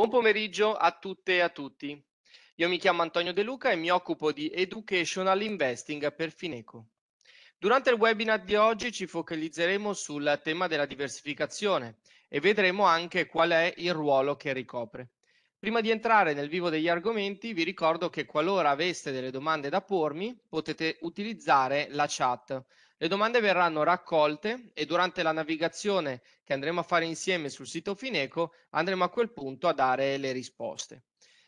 Buon pomeriggio a tutte e a tutti. Io mi chiamo Antonio De Luca e mi occupo di Educational Investing per Fineco. Durante il webinar di oggi ci focalizzeremo sul tema della diversificazione e vedremo anche qual è il ruolo che ricopre. Prima di entrare nel vivo degli argomenti, vi ricordo che qualora aveste delle domande da pormi, potete utilizzare la chat. Le domande verranno raccolte e durante la navigazione che andremo a fare insieme sul sito Fineco andremo a quel punto a dare le risposte.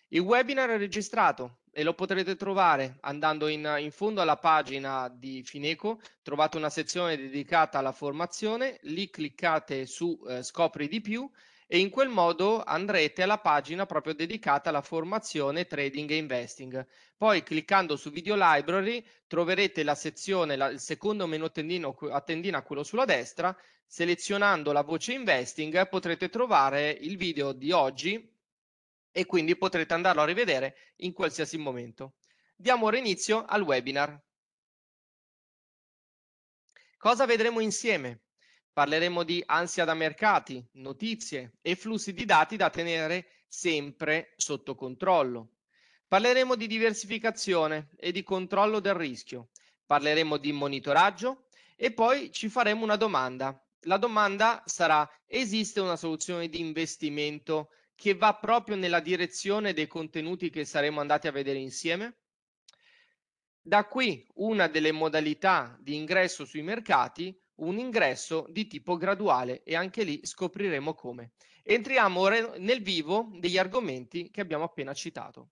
Il webinar è registrato e lo potrete trovare andando in, in fondo alla pagina di Fineco, trovate una sezione dedicata alla formazione, lì cliccate su eh, Scopri di più e in quel modo andrete alla pagina proprio dedicata alla formazione trading e investing. Poi cliccando su video library troverete la sezione, la, il secondo menu tendino, a tendina, quello sulla destra, selezionando la voce investing potrete trovare il video di oggi e quindi potrete andarlo a rivedere in qualsiasi momento. Diamo ora inizio al webinar. Cosa vedremo insieme? Parleremo di ansia da mercati, notizie e flussi di dati da tenere sempre sotto controllo. Parleremo di diversificazione e di controllo del rischio. Parleremo di monitoraggio e poi ci faremo una domanda. La domanda sarà esiste una soluzione di investimento che va proprio nella direzione dei contenuti che saremo andati a vedere insieme? Da qui una delle modalità di ingresso sui mercati un ingresso di tipo graduale e anche lì scopriremo come. Entriamo ora nel vivo degli argomenti che abbiamo appena citato.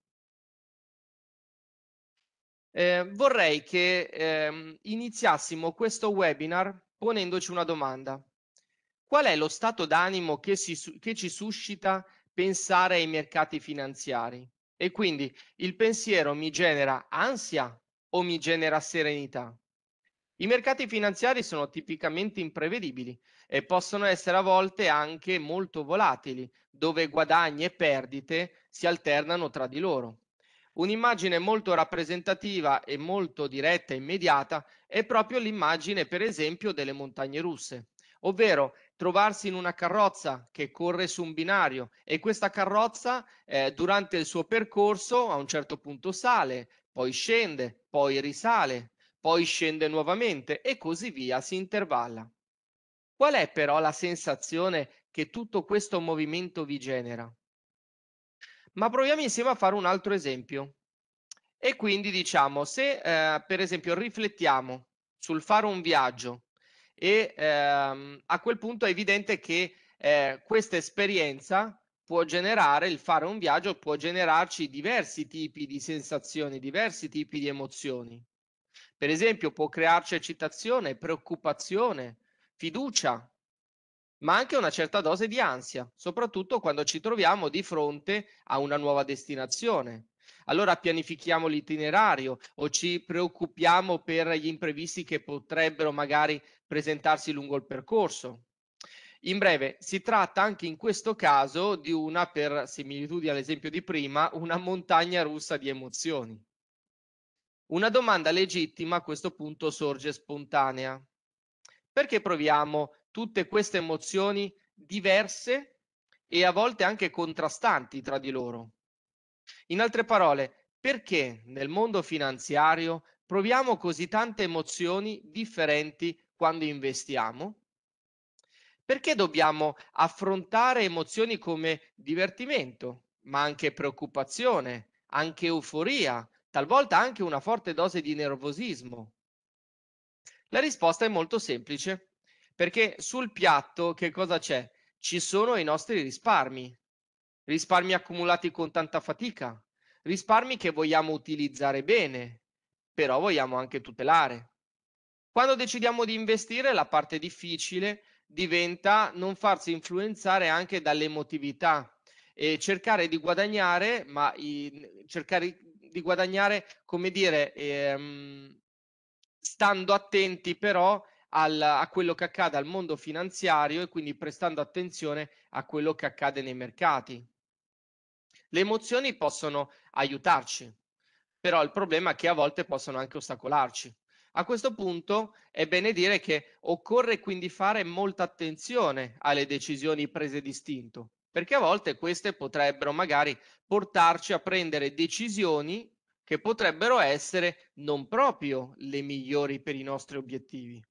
Eh, vorrei che eh, iniziassimo questo webinar ponendoci una domanda. Qual è lo stato d'animo che, che, ci suscita pensare ai mercati finanziari? E quindi il pensiero mi genera ansia o mi genera serenità? I mercati finanziari sono tipicamente imprevedibili e possono essere a volte anche molto volatili, dove guadagni e perdite si alternano tra di loro. Un'immagine molto rappresentativa e molto diretta e immediata è proprio l'immagine, per esempio, delle montagne russe, ovvero trovarsi in una carrozza che corre su un binario e questa carrozza eh, durante il suo percorso a un certo punto sale, poi scende, poi risale poi scende nuovamente e così via, si intervalla. Qual è però la sensazione che tutto questo movimento vi genera? Ma proviamo insieme a fare un altro esempio. E quindi diciamo, se eh, per esempio riflettiamo sul fare un viaggio e ehm, a quel punto è evidente che eh, questa esperienza può generare, il fare un viaggio può generarci diversi tipi di sensazioni, diversi tipi di emozioni. Per esempio può crearci eccitazione, preoccupazione, fiducia, ma anche una certa dose di ansia, soprattutto quando ci troviamo di fronte a una nuova destinazione. Allora pianifichiamo l'itinerario o ci preoccupiamo per gli imprevisti che potrebbero magari presentarsi lungo il percorso. In breve, si tratta anche in questo caso di una, per similitudine all'esempio di prima, una montagna russa di emozioni. Una domanda legittima a questo punto sorge spontanea. Perché proviamo tutte queste emozioni diverse e a volte anche contrastanti tra di loro? In altre parole, perché nel mondo finanziario proviamo così tante emozioni differenti quando investiamo? Perché dobbiamo affrontare emozioni come divertimento, ma anche preoccupazione, anche euforia, talvolta anche una forte dose di nervosismo? La risposta è molto semplice, perché sul piatto che cosa c'è? Ci sono i nostri risparmi, risparmi accumulati con tanta fatica, risparmi che vogliamo utilizzare bene, però vogliamo anche tutelare. Quando decidiamo di investire, la parte difficile diventa non farsi influenzare anche dall'emotività e cercare di guadagnare, ma cercare di guadagnare, come dire, ehm, stando attenti però al, a quello che accade al mondo finanziario e quindi prestando attenzione a quello che accade nei mercati. Le emozioni possono aiutarci, però il problema è che a volte possono anche ostacolarci. A questo punto è bene dire che occorre quindi fare molta attenzione alle decisioni prese d'istinto, perché a volte queste potrebbero magari portarci a prendere decisioni che potrebbero essere non proprio le migliori per i nostri obiettivi.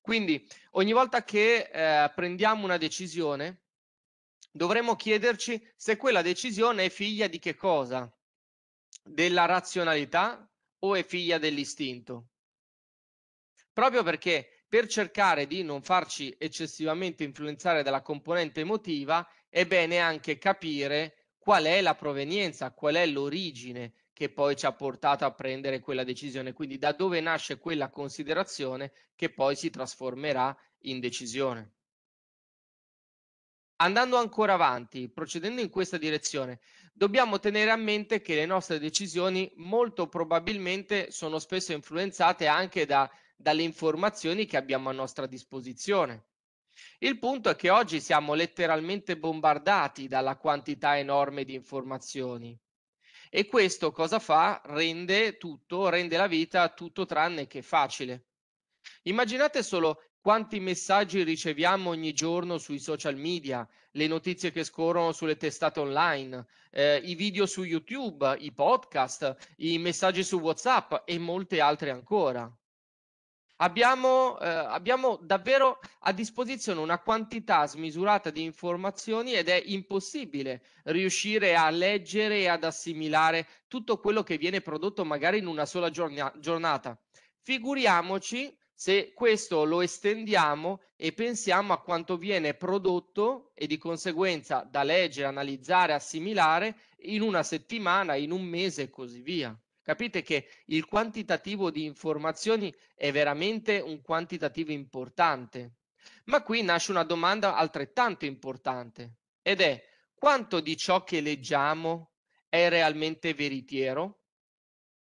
Quindi ogni volta che eh, prendiamo una decisione dovremmo chiederci se quella decisione è figlia di che cosa? Della razionalità o è figlia dell'istinto? Proprio perché per cercare di non farci eccessivamente influenzare dalla componente emotiva, è bene anche capire qual è la provenienza, qual è l'origine che poi ci ha portato a prendere quella decisione, quindi da dove nasce quella considerazione che poi si trasformerà in decisione. Andando ancora avanti, procedendo in questa direzione, dobbiamo tenere a mente che le nostre decisioni molto probabilmente sono spesso influenzate anche da dalle informazioni che abbiamo a nostra disposizione. Il punto è che oggi siamo letteralmente bombardati dalla quantità enorme di informazioni e questo cosa fa? Rende tutto, rende la vita tutto tranne che facile. Immaginate solo quanti messaggi riceviamo ogni giorno sui social media, le notizie che scorrono sulle testate online, eh, i video su YouTube, i podcast, i messaggi su WhatsApp e molte altre ancora. Abbiamo, eh, abbiamo davvero a disposizione una quantità smisurata di informazioni ed è impossibile riuscire a leggere e ad assimilare tutto quello che viene prodotto magari in una sola giorna giornata. Figuriamoci se questo lo estendiamo e pensiamo a quanto viene prodotto e di conseguenza da leggere, analizzare, assimilare in una settimana, in un mese e così via. Capite che il quantitativo di informazioni è veramente un quantitativo importante. Ma qui nasce una domanda altrettanto importante ed è quanto di ciò che leggiamo è realmente veritiero?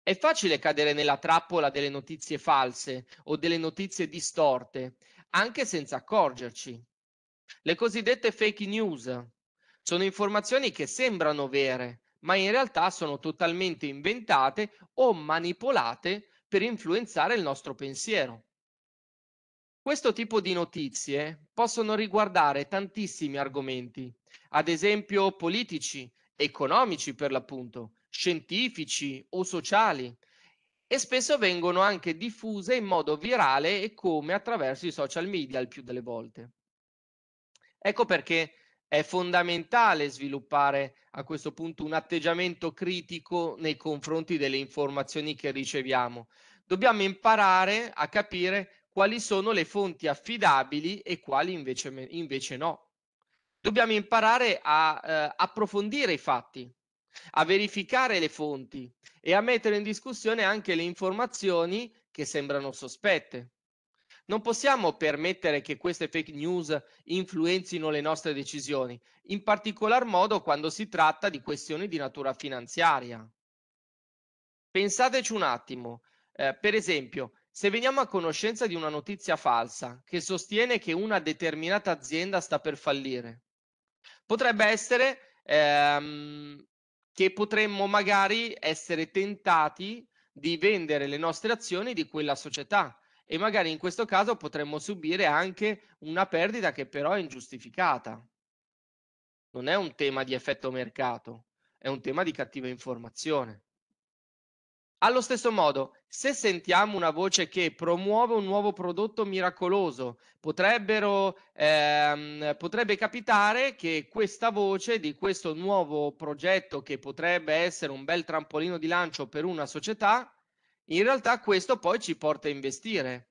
È facile cadere nella trappola delle notizie false o delle notizie distorte, anche senza accorgerci. Le cosiddette fake news sono informazioni che sembrano vere, ma in realtà sono totalmente inventate o manipolate per influenzare il nostro pensiero. Questo tipo di notizie possono riguardare tantissimi argomenti, ad esempio politici, economici per l'appunto, scientifici o sociali, e spesso vengono anche diffuse in modo virale e come attraverso i social media il più delle volte. Ecco perché è fondamentale sviluppare a questo punto un atteggiamento critico nei confronti delle informazioni che riceviamo. Dobbiamo imparare a capire quali sono le fonti affidabili e quali invece, invece no. Dobbiamo imparare a eh, approfondire i fatti, a verificare le fonti e a mettere in discussione anche le informazioni che sembrano sospette. Non possiamo permettere che queste fake news influenzino le nostre decisioni, in particolar modo quando si tratta di questioni di natura finanziaria. Pensateci un attimo, eh, per esempio, se veniamo a conoscenza di una notizia falsa che sostiene che una determinata azienda sta per fallire, potrebbe essere ehm, che potremmo magari essere tentati di vendere le nostre azioni di quella società e magari in questo caso potremmo subire anche una perdita che però è ingiustificata. Non è un tema di effetto mercato, è un tema di cattiva informazione. Allo stesso modo, se sentiamo una voce che promuove un nuovo prodotto miracoloso, ehm, potrebbe capitare che questa voce di questo nuovo progetto che potrebbe essere un bel trampolino di lancio per una società in realtà questo poi ci porta a investire,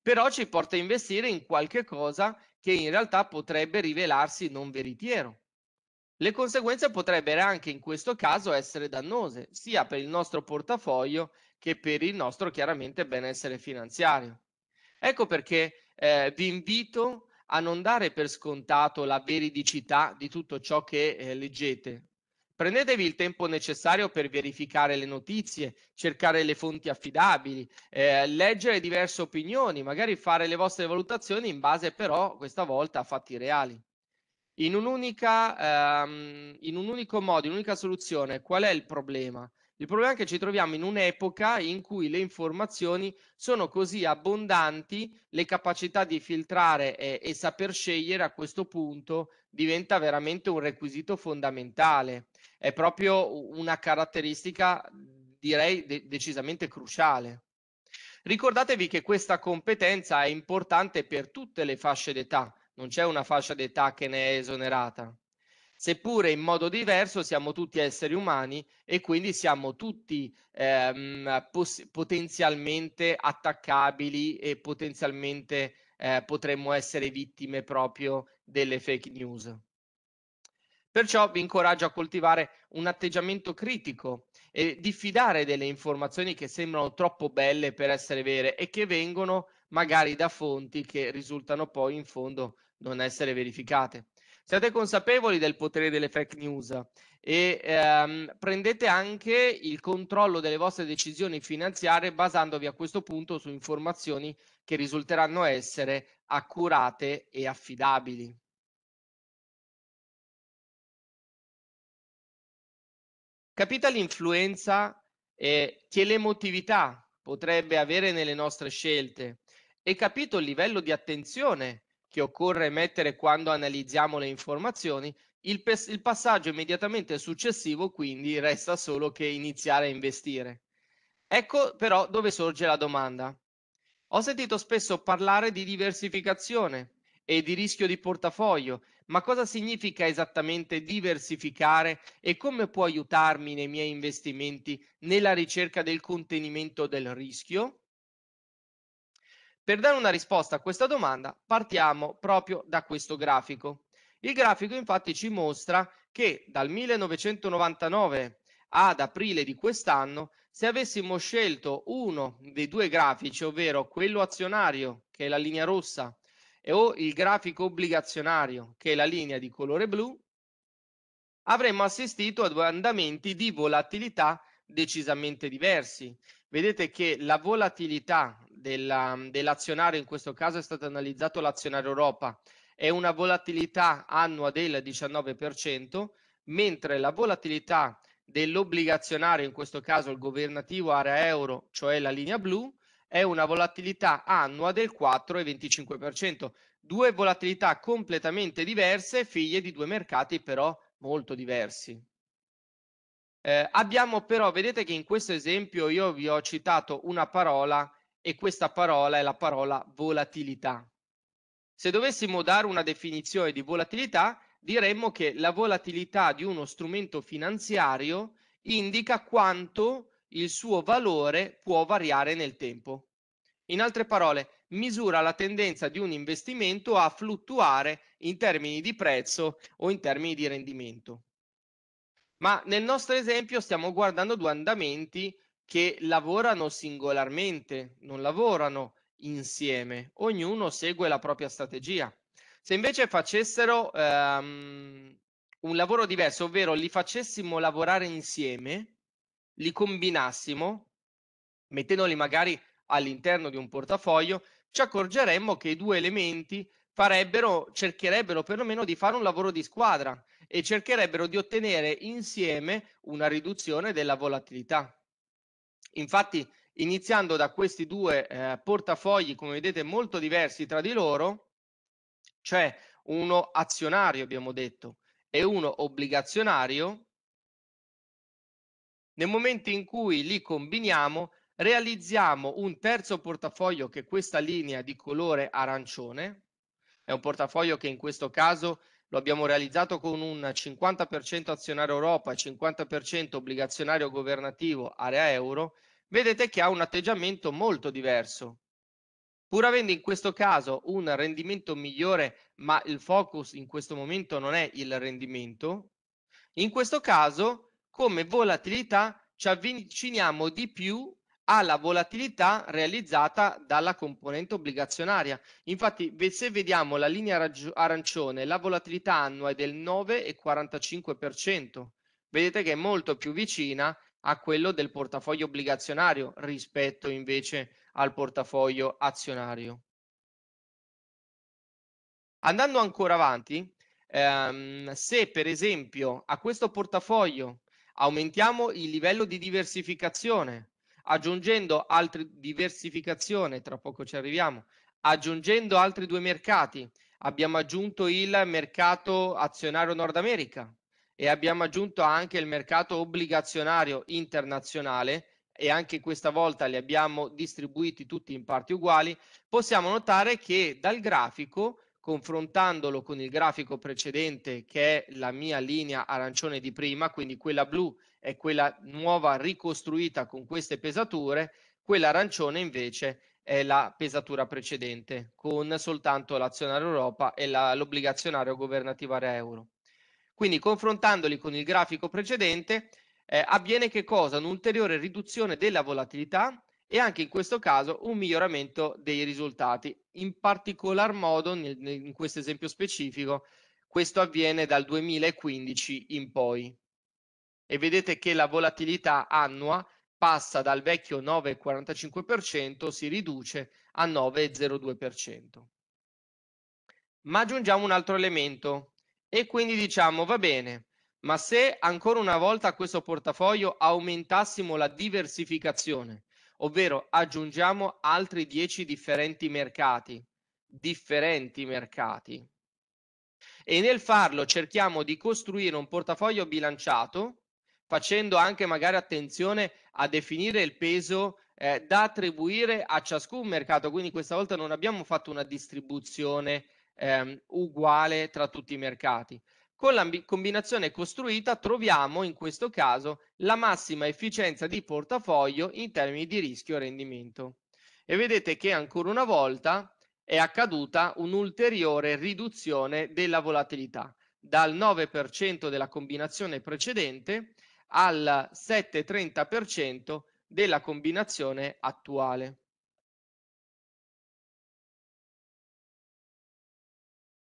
però ci porta a investire in qualche cosa che in realtà potrebbe rivelarsi non veritiero. Le conseguenze potrebbero anche in questo caso essere dannose, sia per il nostro portafoglio che per il nostro chiaramente benessere finanziario. Ecco perché eh, vi invito a non dare per scontato la veridicità di tutto ciò che eh, leggete, Prendetevi il tempo necessario per verificare le notizie, cercare le fonti affidabili, eh, leggere diverse opinioni, magari fare le vostre valutazioni in base però questa volta a fatti reali. In, un, ehm, in un unico modo, in un'unica soluzione, qual è il problema? Il problema è che ci troviamo in un'epoca in cui le informazioni sono così abbondanti, le capacità di filtrare e, e saper scegliere a questo punto diventa veramente un requisito fondamentale. È proprio una caratteristica, direi, de- decisamente cruciale. Ricordatevi che questa competenza è importante per tutte le fasce d'età, non c'è una fascia d'età che ne è esonerata seppure in modo diverso siamo tutti esseri umani e quindi siamo tutti ehm, potenzialmente attaccabili e potenzialmente eh, potremmo essere vittime proprio delle fake news. Perciò vi incoraggio a coltivare un atteggiamento critico e diffidare delle informazioni che sembrano troppo belle per essere vere e che vengono magari da fonti che risultano poi in fondo non essere verificate. Siate consapevoli del potere delle fake news e ehm, prendete anche il controllo delle vostre decisioni finanziarie basandovi a questo punto su informazioni che risulteranno essere accurate e affidabili. Capita l'influenza eh, che l'emotività potrebbe avere nelle nostre scelte e capito il livello di attenzione che occorre mettere quando analizziamo le informazioni, il, il passaggio immediatamente successivo quindi resta solo che iniziare a investire. Ecco però dove sorge la domanda. Ho sentito spesso parlare di diversificazione e di rischio di portafoglio, ma cosa significa esattamente diversificare e come può aiutarmi nei miei investimenti nella ricerca del contenimento del rischio? Per dare una risposta a questa domanda partiamo proprio da questo grafico. Il grafico infatti ci mostra che dal 1999 ad aprile di quest'anno, se avessimo scelto uno dei due grafici, ovvero quello azionario, che è la linea rossa, e o il grafico obbligazionario, che è la linea di colore blu, avremmo assistito a due andamenti di volatilità decisamente diversi. Vedete che la volatilità della, dell'azionario, in questo caso è stato analizzato l'azionario Europa, è una volatilità annua del 19%, mentre la volatilità dell'obbligazionario, in questo caso il governativo area euro, cioè la linea blu, è una volatilità annua del 4,25%. Due volatilità completamente diverse, figlie di due mercati però molto diversi. Eh, abbiamo però, vedete che in questo esempio io vi ho citato una parola e questa parola è la parola volatilità. Se dovessimo dare una definizione di volatilità, diremmo che la volatilità di uno strumento finanziario indica quanto il suo valore può variare nel tempo. In altre parole, misura la tendenza di un investimento a fluttuare in termini di prezzo o in termini di rendimento. Ma nel nostro esempio stiamo guardando due andamenti che lavorano singolarmente, non lavorano insieme, ognuno segue la propria strategia. Se invece facessero ehm, un lavoro diverso, ovvero li facessimo lavorare insieme, li combinassimo, mettendoli magari all'interno di un portafoglio, ci accorgeremmo che i due elementi farebbero, cercherebbero perlomeno di fare un lavoro di squadra e cercherebbero di ottenere insieme una riduzione della volatilità. Infatti, iniziando da questi due eh, portafogli, come vedete, molto diversi tra di loro, cioè uno azionario, abbiamo detto, e uno obbligazionario, nel momento in cui li combiniamo, realizziamo un terzo portafoglio che è questa linea di colore arancione, è un portafoglio che in questo caso lo abbiamo realizzato con un 50% azionario Europa e 50% obbligazionario governativo area euro, vedete che ha un atteggiamento molto diverso. Pur avendo in questo caso un rendimento migliore, ma il focus in questo momento non è il rendimento, in questo caso come volatilità ci avviciniamo di più alla volatilità realizzata dalla componente obbligazionaria. Infatti, se vediamo la linea arancione, la volatilità annua è del 9,45%. Vedete che è molto più vicina a quello del portafoglio obbligazionario rispetto invece al portafoglio azionario. Andando ancora avanti, ehm, se per esempio a questo portafoglio aumentiamo il livello di diversificazione aggiungendo altre diversificazione, tra poco ci arriviamo, aggiungendo altri due mercati, abbiamo aggiunto il mercato azionario Nord America e abbiamo aggiunto anche il mercato obbligazionario internazionale e anche questa volta li abbiamo distribuiti tutti in parti uguali, possiamo notare che dal grafico confrontandolo con il grafico precedente che è la mia linea arancione di prima, quindi quella blu è quella nuova ricostruita con queste pesature, quella arancione invece è la pesatura precedente con soltanto l'azionario Europa e l'obbligazionario governativo area euro. Quindi confrontandoli con il grafico precedente eh, avviene che cosa? Un'ulteriore riduzione della volatilità e anche in questo caso un miglioramento dei risultati. In particolar modo, in questo esempio specifico, questo avviene dal 2015 in poi. E vedete che la volatilità annua passa dal vecchio 9,45%, si riduce a 9,02%. Ma aggiungiamo un altro elemento e quindi diciamo va bene, ma se ancora una volta a questo portafoglio aumentassimo la diversificazione, ovvero aggiungiamo altri 10 differenti mercati, differenti mercati. E nel farlo cerchiamo di costruire un portafoglio bilanciato, facendo anche magari attenzione a definire il peso eh, da attribuire a ciascun mercato, quindi questa volta non abbiamo fatto una distribuzione ehm, uguale tra tutti i mercati, con la combinazione costruita troviamo in questo caso la massima efficienza di portafoglio in termini di rischio e rendimento. E vedete che ancora una volta è accaduta un'ulteriore riduzione della volatilità dal 9% della combinazione precedente al 7,30% della combinazione attuale.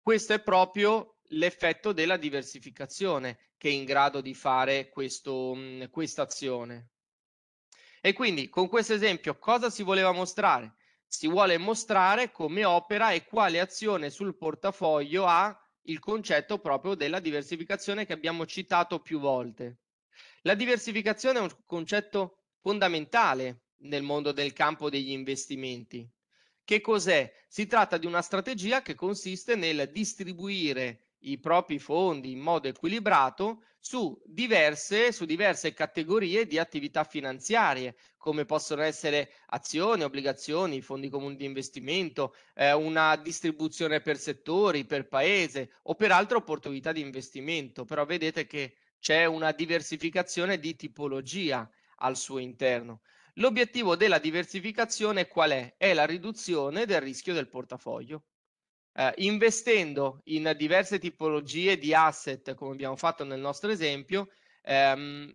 Questo è proprio l'effetto della diversificazione che è in grado di fare questa azione. E quindi con questo esempio cosa si voleva mostrare? Si vuole mostrare come opera e quale azione sul portafoglio ha il concetto proprio della diversificazione che abbiamo citato più volte. La diversificazione è un concetto fondamentale nel mondo del campo degli investimenti. Che cos'è? Si tratta di una strategia che consiste nel distribuire i propri fondi in modo equilibrato su diverse, su diverse categorie di attività finanziarie, come possono essere azioni, obbligazioni, fondi comuni di investimento, eh, una distribuzione per settori, per paese o per altre opportunità di investimento. Però vedete che c'è una diversificazione di tipologia al suo interno. L'obiettivo della diversificazione qual è? È la riduzione del rischio del portafoglio eh, investendo in diverse tipologie di asset, come abbiamo fatto nel nostro esempio, ehm,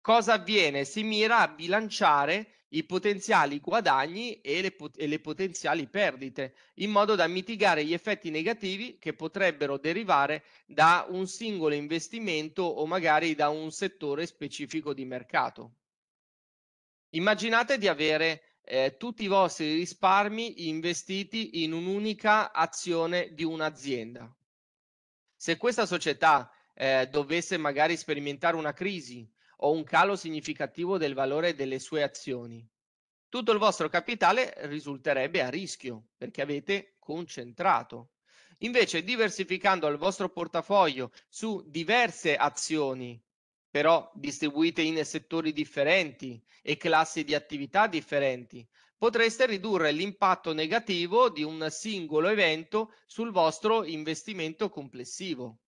cosa avviene? Si mira a bilanciare i potenziali guadagni e le, pot e le, potenziali perdite, in modo da mitigare gli effetti negativi che potrebbero derivare da un singolo investimento o magari da un settore specifico di mercato. Immaginate di avere eh, tutti i vostri risparmi investiti in un'unica azione di un'azienda. Se questa società eh, dovesse magari sperimentare una crisi o un calo significativo del valore delle sue azioni, tutto il vostro capitale risulterebbe a rischio perché avete concentrato. Invece diversificando il vostro portafoglio su diverse azioni però distribuite in settori differenti e classi di attività differenti, potreste ridurre l'impatto negativo di un singolo evento sul vostro investimento complessivo.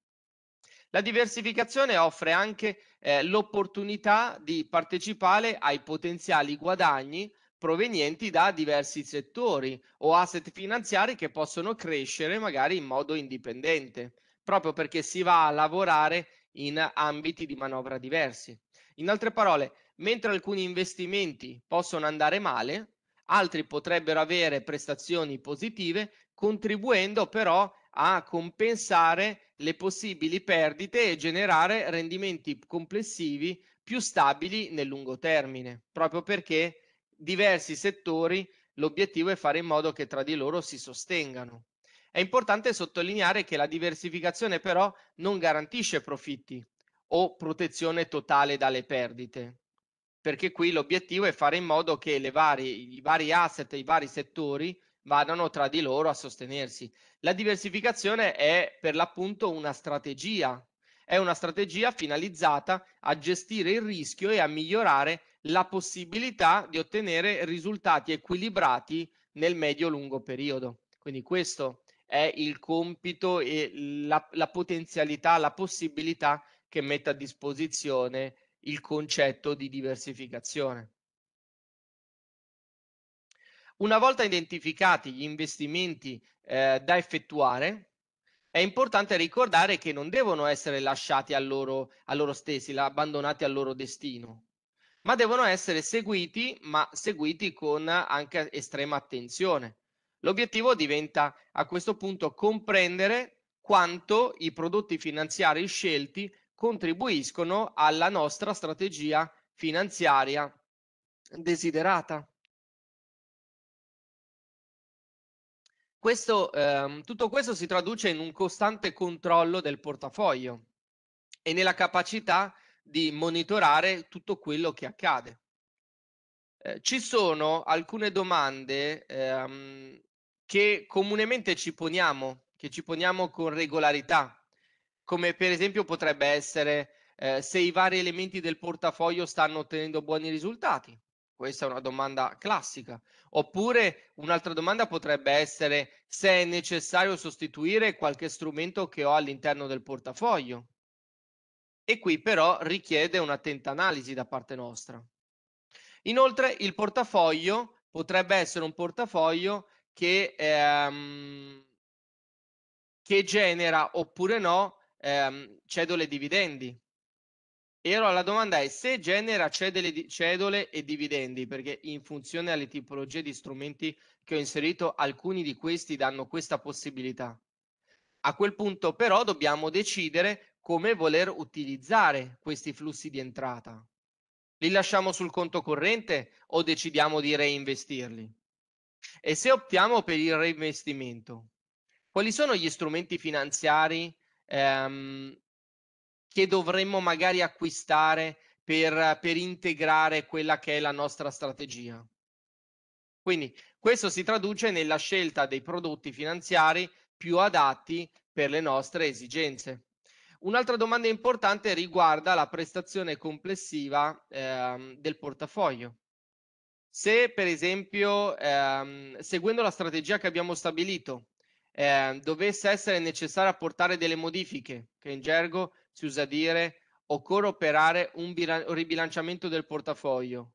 La diversificazione offre anche eh, l'opportunità di partecipare ai potenziali guadagni provenienti da diversi settori o asset finanziari che possono crescere magari in modo indipendente, proprio perché si va a lavorare in ambiti di manovra diversi. In altre parole, mentre alcuni investimenti possono andare male, altri potrebbero avere prestazioni positive, contribuendo però a compensare le possibili perdite e generare rendimenti complessivi più stabili nel lungo termine, proprio perché diversi settori l'obiettivo è fare in modo che tra di loro si sostengano. È importante sottolineare che la diversificazione però non garantisce profitti o protezione totale dalle perdite, perché qui l'obiettivo è fare in modo che vari, i vari asset, i vari settori vadano tra di loro a sostenersi. La diversificazione è per l'appunto una strategia, è una strategia finalizzata a gestire il rischio e a migliorare la possibilità di ottenere risultati equilibrati nel medio-lungo periodo. Quindi questo è il compito e la, la potenzialità, la possibilità che mette a disposizione il concetto di diversificazione. Una volta identificati gli investimenti eh, da effettuare, è importante ricordare che non devono essere lasciati a loro, a loro stessi, abbandonati al loro destino, ma devono essere seguiti, ma seguiti con anche estrema attenzione. L'obiettivo diventa a questo punto comprendere quanto i prodotti finanziari scelti contribuiscono alla nostra strategia finanziaria desiderata. Questo, eh, tutto questo si traduce in un costante controllo del portafoglio e nella capacità di monitorare tutto quello che accade. Eh, ci sono alcune domande ehm, che comunemente ci poniamo, che ci poniamo con regolarità, come per esempio potrebbe essere eh, se i vari elementi del portafoglio stanno ottenendo buoni risultati. Questa è una domanda classica. Oppure un'altra domanda potrebbe essere se è necessario sostituire qualche strumento che ho all'interno del portafoglio. E qui però richiede un'attenta analisi da parte nostra. Inoltre il portafoglio potrebbe essere un portafoglio che, ehm, che genera oppure no ehm, cedole e dividendi. E allora la domanda è se genera cedole, cedole e dividendi, perché in funzione alle tipologie di strumenti che ho inserito, alcuni di questi danno questa possibilità. A quel punto però dobbiamo decidere come voler utilizzare questi flussi di entrata. Li lasciamo sul conto corrente o decidiamo di reinvestirli? E se optiamo per il reinvestimento, quali sono gli strumenti finanziari ehm, che dovremmo magari acquistare per, per integrare quella che è la nostra strategia? Quindi questo si traduce nella scelta dei prodotti finanziari più adatti per le nostre esigenze. Un'altra domanda importante riguarda la prestazione complessiva eh, del portafoglio. Se per esempio, ehm, seguendo la strategia che abbiamo stabilito, eh, dovesse essere necessario apportare delle modifiche, che in gergo si usa dire occorre operare un ribilanciamento del portafoglio,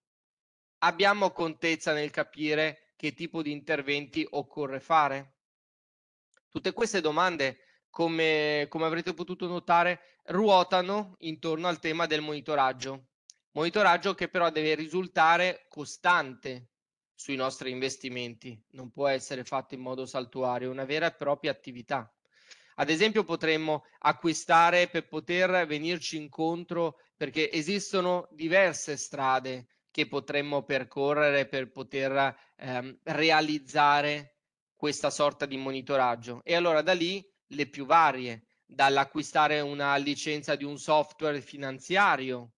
abbiamo contezza nel capire che tipo di interventi occorre fare? Tutte queste domande, come, come avrete potuto notare, ruotano intorno al tema del monitoraggio monitoraggio che però deve risultare costante sui nostri investimenti, non può essere fatto in modo saltuario, è una vera e propria attività. Ad esempio potremmo acquistare per poter venirci incontro perché esistono diverse strade che potremmo percorrere per poter ehm, realizzare questa sorta di monitoraggio e allora da lì le più varie, dall'acquistare una licenza di un software finanziario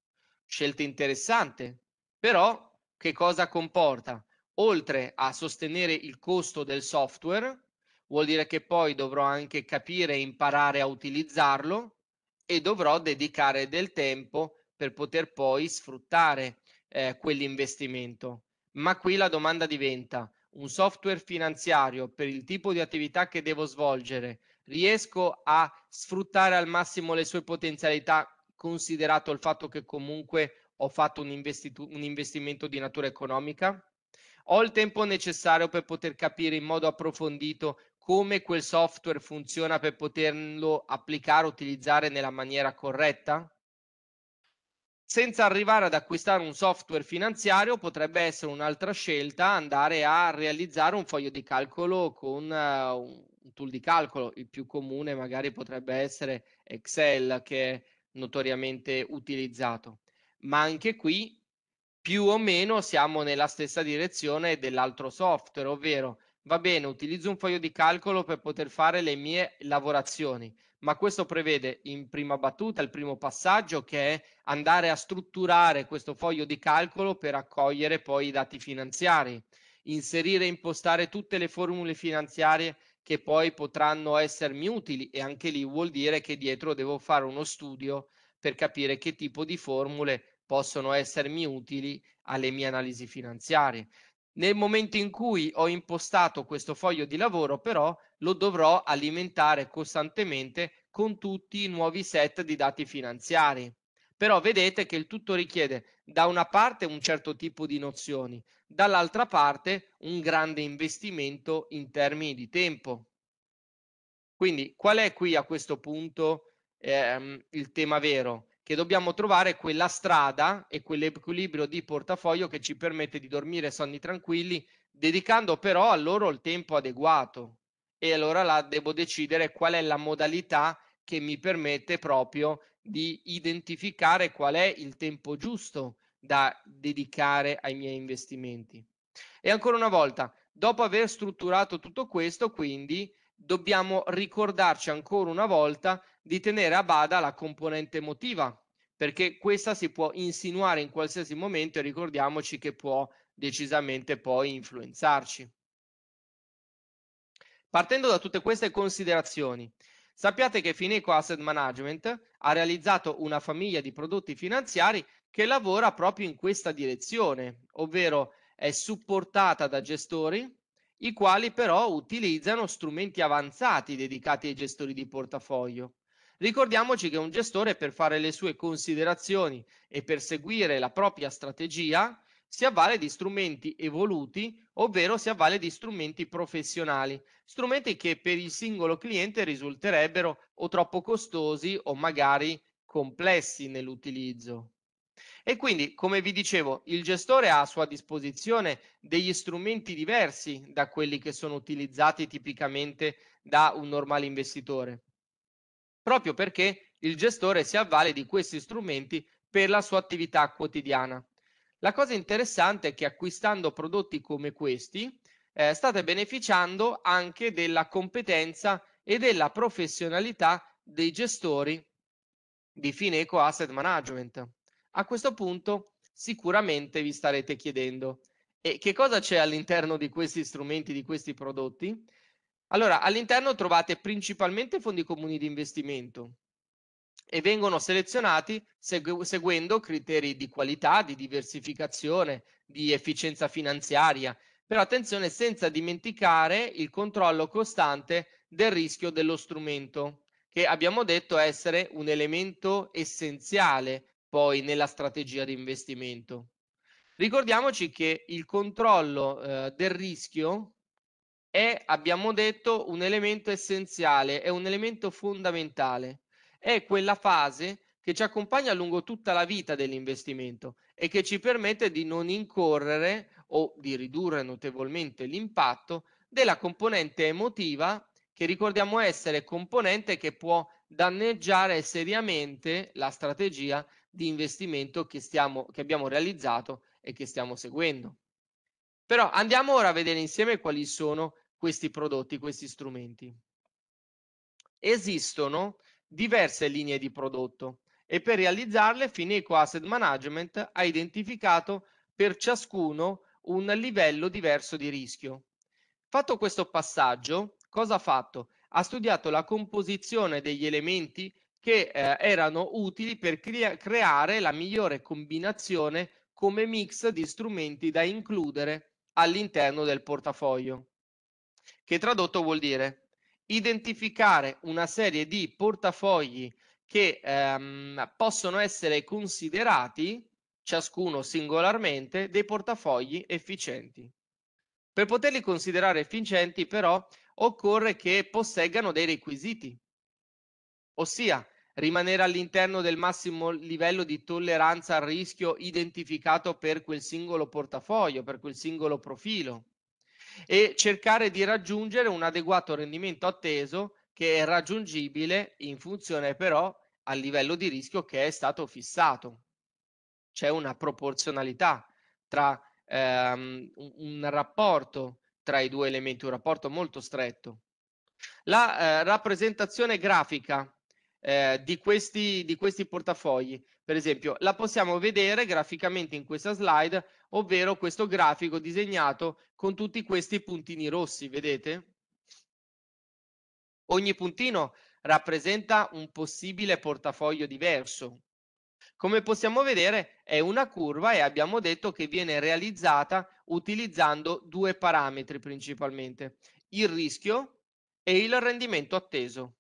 scelta interessante, però che cosa comporta? Oltre a sostenere il costo del software, vuol dire che poi dovrò anche capire e imparare a utilizzarlo e dovrò dedicare del tempo per poter poi sfruttare eh, quell'investimento. Ma qui la domanda diventa, un software finanziario per il tipo di attività che devo svolgere, riesco a sfruttare al massimo le sue potenzialità considerato il fatto che comunque ho fatto un, un investimento di natura economica? Ho il tempo necessario per poter capire in modo approfondito come quel software funziona per poterlo applicare, utilizzare nella maniera corretta? senza arrivare ad acquistare un software finanziario potrebbe essere un'altra scelta andare a realizzare un foglio di calcolo con uh, un tool di calcolo il più comune magari potrebbe essere Excel che notoriamente utilizzato. Ma anche qui più o meno siamo nella stessa direzione dell'altro software, ovvero va bene, utilizzo un foglio di calcolo per poter fare le mie lavorazioni, ma questo prevede in prima battuta il primo passaggio che è andare a strutturare questo foglio di calcolo per accogliere poi i dati finanziari, inserire e impostare tutte le formule finanziarie che poi potranno essermi utili e anche lì vuol dire che dietro devo fare uno studio per capire che tipo di formule possono essermi utili alle mie analisi finanziarie. Nel momento in cui ho impostato questo foglio di lavoro però lo dovrò alimentare costantemente con tutti i nuovi set di dati finanziari. Però vedete che il tutto richiede da una parte un certo tipo di nozioni, dall'altra parte un grande investimento in termini di tempo. Quindi qual è qui a questo punto ehm, il tema vero? Che dobbiamo trovare quella strada e quell'equilibrio di portafoglio che ci permette di dormire sonni tranquilli, dedicando però a loro il tempo adeguato. E allora là devo decidere qual è la modalità che mi permette proprio di identificare qual è il tempo giusto da dedicare ai miei investimenti. E ancora una volta, dopo aver strutturato tutto questo, quindi dobbiamo ricordarci ancora una volta di tenere a bada la componente emotiva, perché questa si può insinuare in qualsiasi momento e ricordiamoci che può decisamente poi influenzarci. Partendo da tutte queste considerazioni, sappiate che Fineco Asset Management ha realizzato una famiglia di prodotti finanziari che lavora proprio in questa direzione, ovvero è supportata da gestori, i quali però utilizzano strumenti avanzati dedicati ai gestori di portafoglio. Ricordiamoci che un gestore per fare le sue considerazioni e per seguire la propria strategia si avvale di strumenti evoluti, ovvero si avvale di strumenti professionali, strumenti che per il singolo cliente risulterebbero o troppo costosi o magari complessi nell'utilizzo. E quindi, come vi dicevo, il gestore ha a sua disposizione degli strumenti diversi da quelli che sono utilizzati tipicamente da un normale investitore, proprio perché il gestore si avvale di questi strumenti per la sua attività quotidiana. La cosa interessante è che acquistando prodotti come questi eh, state beneficiando anche della competenza e della professionalità dei gestori di Fineco Asset Management. A questo punto sicuramente vi starete chiedendo e che cosa c'è all'interno di questi strumenti, di questi prodotti? Allora, all'interno trovate principalmente fondi comuni di investimento e vengono selezionati segu seguendo criteri di qualità, di diversificazione, di efficienza finanziaria, però attenzione senza dimenticare il controllo costante del rischio dello strumento, che abbiamo detto essere un elemento essenziale poi nella strategia di investimento. Ricordiamoci che il controllo eh, del rischio è, abbiamo detto, un elemento essenziale, è un elemento fondamentale, è quella fase che ci accompagna lungo tutta la vita dell'investimento e che ci permette di non incorrere o di ridurre notevolmente l'impatto della componente emotiva che ricordiamo essere componente che può danneggiare seriamente la strategia di investimento che, stiamo, che abbiamo realizzato e che stiamo seguendo. Però andiamo ora a vedere insieme quali sono questi prodotti, questi strumenti. Esistono diverse linee di prodotto e per realizzarle Fineco Asset Management ha identificato per ciascuno un livello diverso di rischio. Fatto questo passaggio, cosa ha fatto? Ha studiato la composizione degli elementi che eh, erano utili per crea- creare la migliore combinazione come mix di strumenti da includere all'interno del portafoglio, che tradotto vuol dire identificare una serie di portafogli che ehm, possono essere considerati, ciascuno singolarmente, dei portafogli efficienti. Per poterli considerare efficienti però occorre che posseggano dei requisiti, ossia rimanere all'interno del massimo livello di tolleranza al rischio identificato per quel singolo portafoglio, per quel singolo profilo e cercare di raggiungere un adeguato rendimento atteso che è raggiungibile in funzione però al livello di rischio che è stato fissato. C'è una proporzionalità tra ehm, un rapporto tra i due elementi, un rapporto molto stretto. La eh, rappresentazione grafica eh, di, questi, di questi portafogli. Per esempio, la possiamo vedere graficamente in questa slide, ovvero questo grafico disegnato con tutti questi puntini rossi, vedete? Ogni puntino rappresenta un possibile portafoglio diverso. Come possiamo vedere è una curva e abbiamo detto che viene realizzata utilizzando due parametri principalmente, il rischio e il rendimento atteso.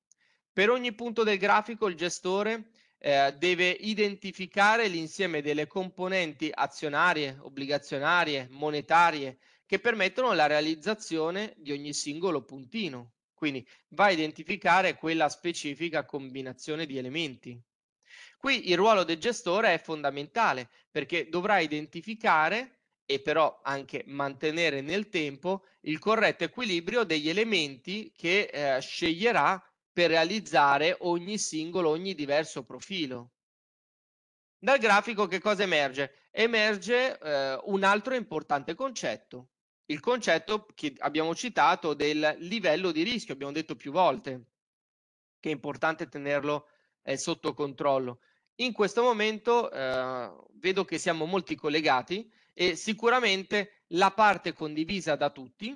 Per ogni punto del grafico il gestore eh, deve identificare l'insieme delle componenti azionarie, obbligazionarie, monetarie che permettono la realizzazione di ogni singolo puntino. Quindi va a identificare quella specifica combinazione di elementi. Qui il ruolo del gestore è fondamentale perché dovrà identificare e però anche mantenere nel tempo il corretto equilibrio degli elementi che eh, sceglierà per realizzare ogni singolo, ogni diverso profilo. Dal grafico che cosa emerge? Emerge eh, un altro importante concetto, il concetto che abbiamo citato del livello di rischio, abbiamo detto più volte che è importante tenerlo eh, sotto controllo. In questo momento eh, vedo che siamo molti collegati e sicuramente la parte condivisa da tutti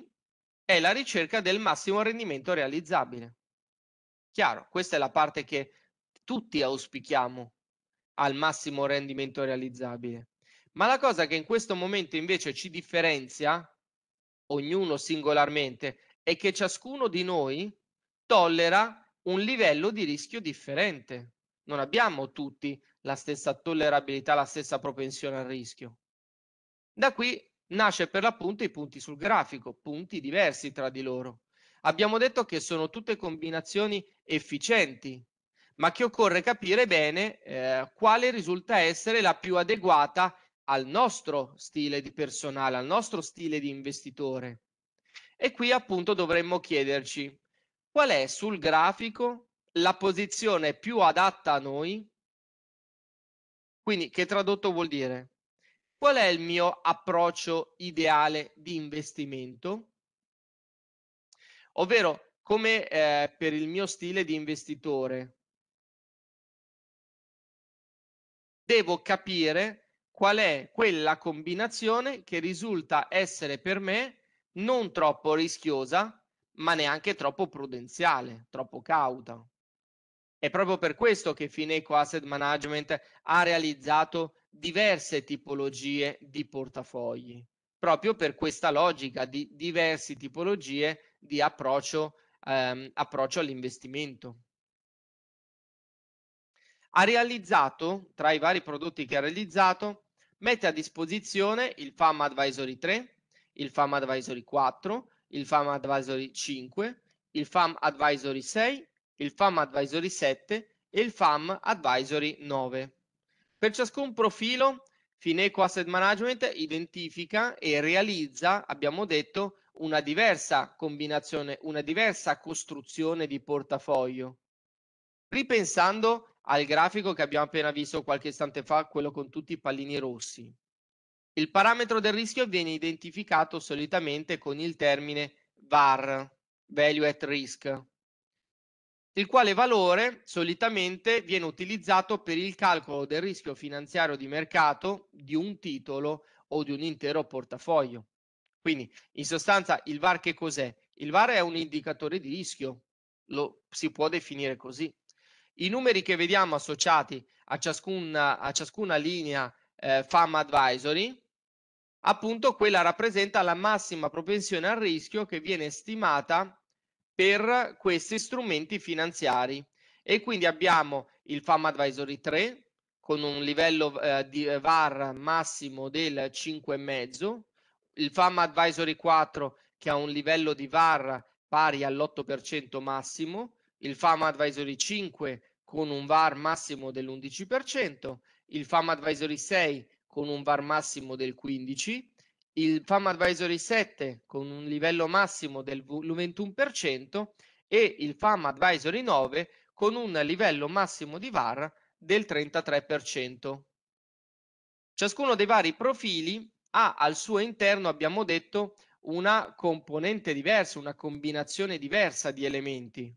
è la ricerca del massimo rendimento realizzabile. Chiaro, questa è la parte che tutti auspichiamo al massimo rendimento realizzabile. Ma la cosa che in questo momento invece ci differenzia, ognuno singolarmente, è che ciascuno di noi tollera un livello di rischio differente. Non abbiamo tutti la stessa tollerabilità, la stessa propensione al rischio. Da qui nasce per l'appunto i punti sul grafico, punti diversi tra di loro. Abbiamo detto che sono tutte combinazioni efficienti, ma che occorre capire bene eh, quale risulta essere la più adeguata al nostro stile di personale, al nostro stile di investitore. E qui appunto dovremmo chiederci qual è sul grafico la posizione più adatta a noi. Quindi che tradotto vuol dire? Qual è il mio approccio ideale di investimento? ovvero come eh, per il mio stile di investitore. Devo capire qual è quella combinazione che risulta essere per me non troppo rischiosa, ma neanche troppo prudenziale, troppo cauta. È proprio per questo che Fineco Asset Management ha realizzato diverse tipologie di portafogli, proprio per questa logica di diverse tipologie di approccio, ehm, approccio all'investimento. Ha realizzato, tra i vari prodotti che ha realizzato, mette a disposizione il FAM Advisory 3, il FAM Advisory 4, il FAM Advisory 5, il FAM Advisory 6, il FAM Advisory 7 e il FAM Advisory 9. Per ciascun profilo, Fineco Asset Management identifica e realizza, abbiamo detto, una diversa combinazione, una diversa costruzione di portafoglio. Ripensando al grafico che abbiamo appena visto qualche istante fa, quello con tutti i pallini rossi. Il parametro del rischio viene identificato solitamente con il termine VAR, Value at Risk, il quale valore solitamente viene utilizzato per il calcolo del rischio finanziario di mercato di un titolo o di un intero portafoglio. Quindi in sostanza il VAR che cos'è? Il VAR è un indicatore di rischio, lo si può definire così. I numeri che vediamo associati a ciascuna, a ciascuna linea eh, FAM Advisory, appunto quella rappresenta la massima propensione al rischio che viene stimata per questi strumenti finanziari e quindi abbiamo il FAM Advisory 3 con un livello eh, di eh, VAR massimo del 5,5 il FAM Advisory 4 che ha un livello di VAR pari all'8% massimo, il FAM Advisory 5 con un VAR massimo dell'11%, il FAM Advisory 6 con un VAR massimo del 15%, il FAM Advisory 7 con un livello massimo del 21% e il FAM Advisory 9 con un livello massimo di VAR del 33%. Ciascuno dei vari profili ha al suo interno, abbiamo detto, una componente diversa, una combinazione diversa di elementi.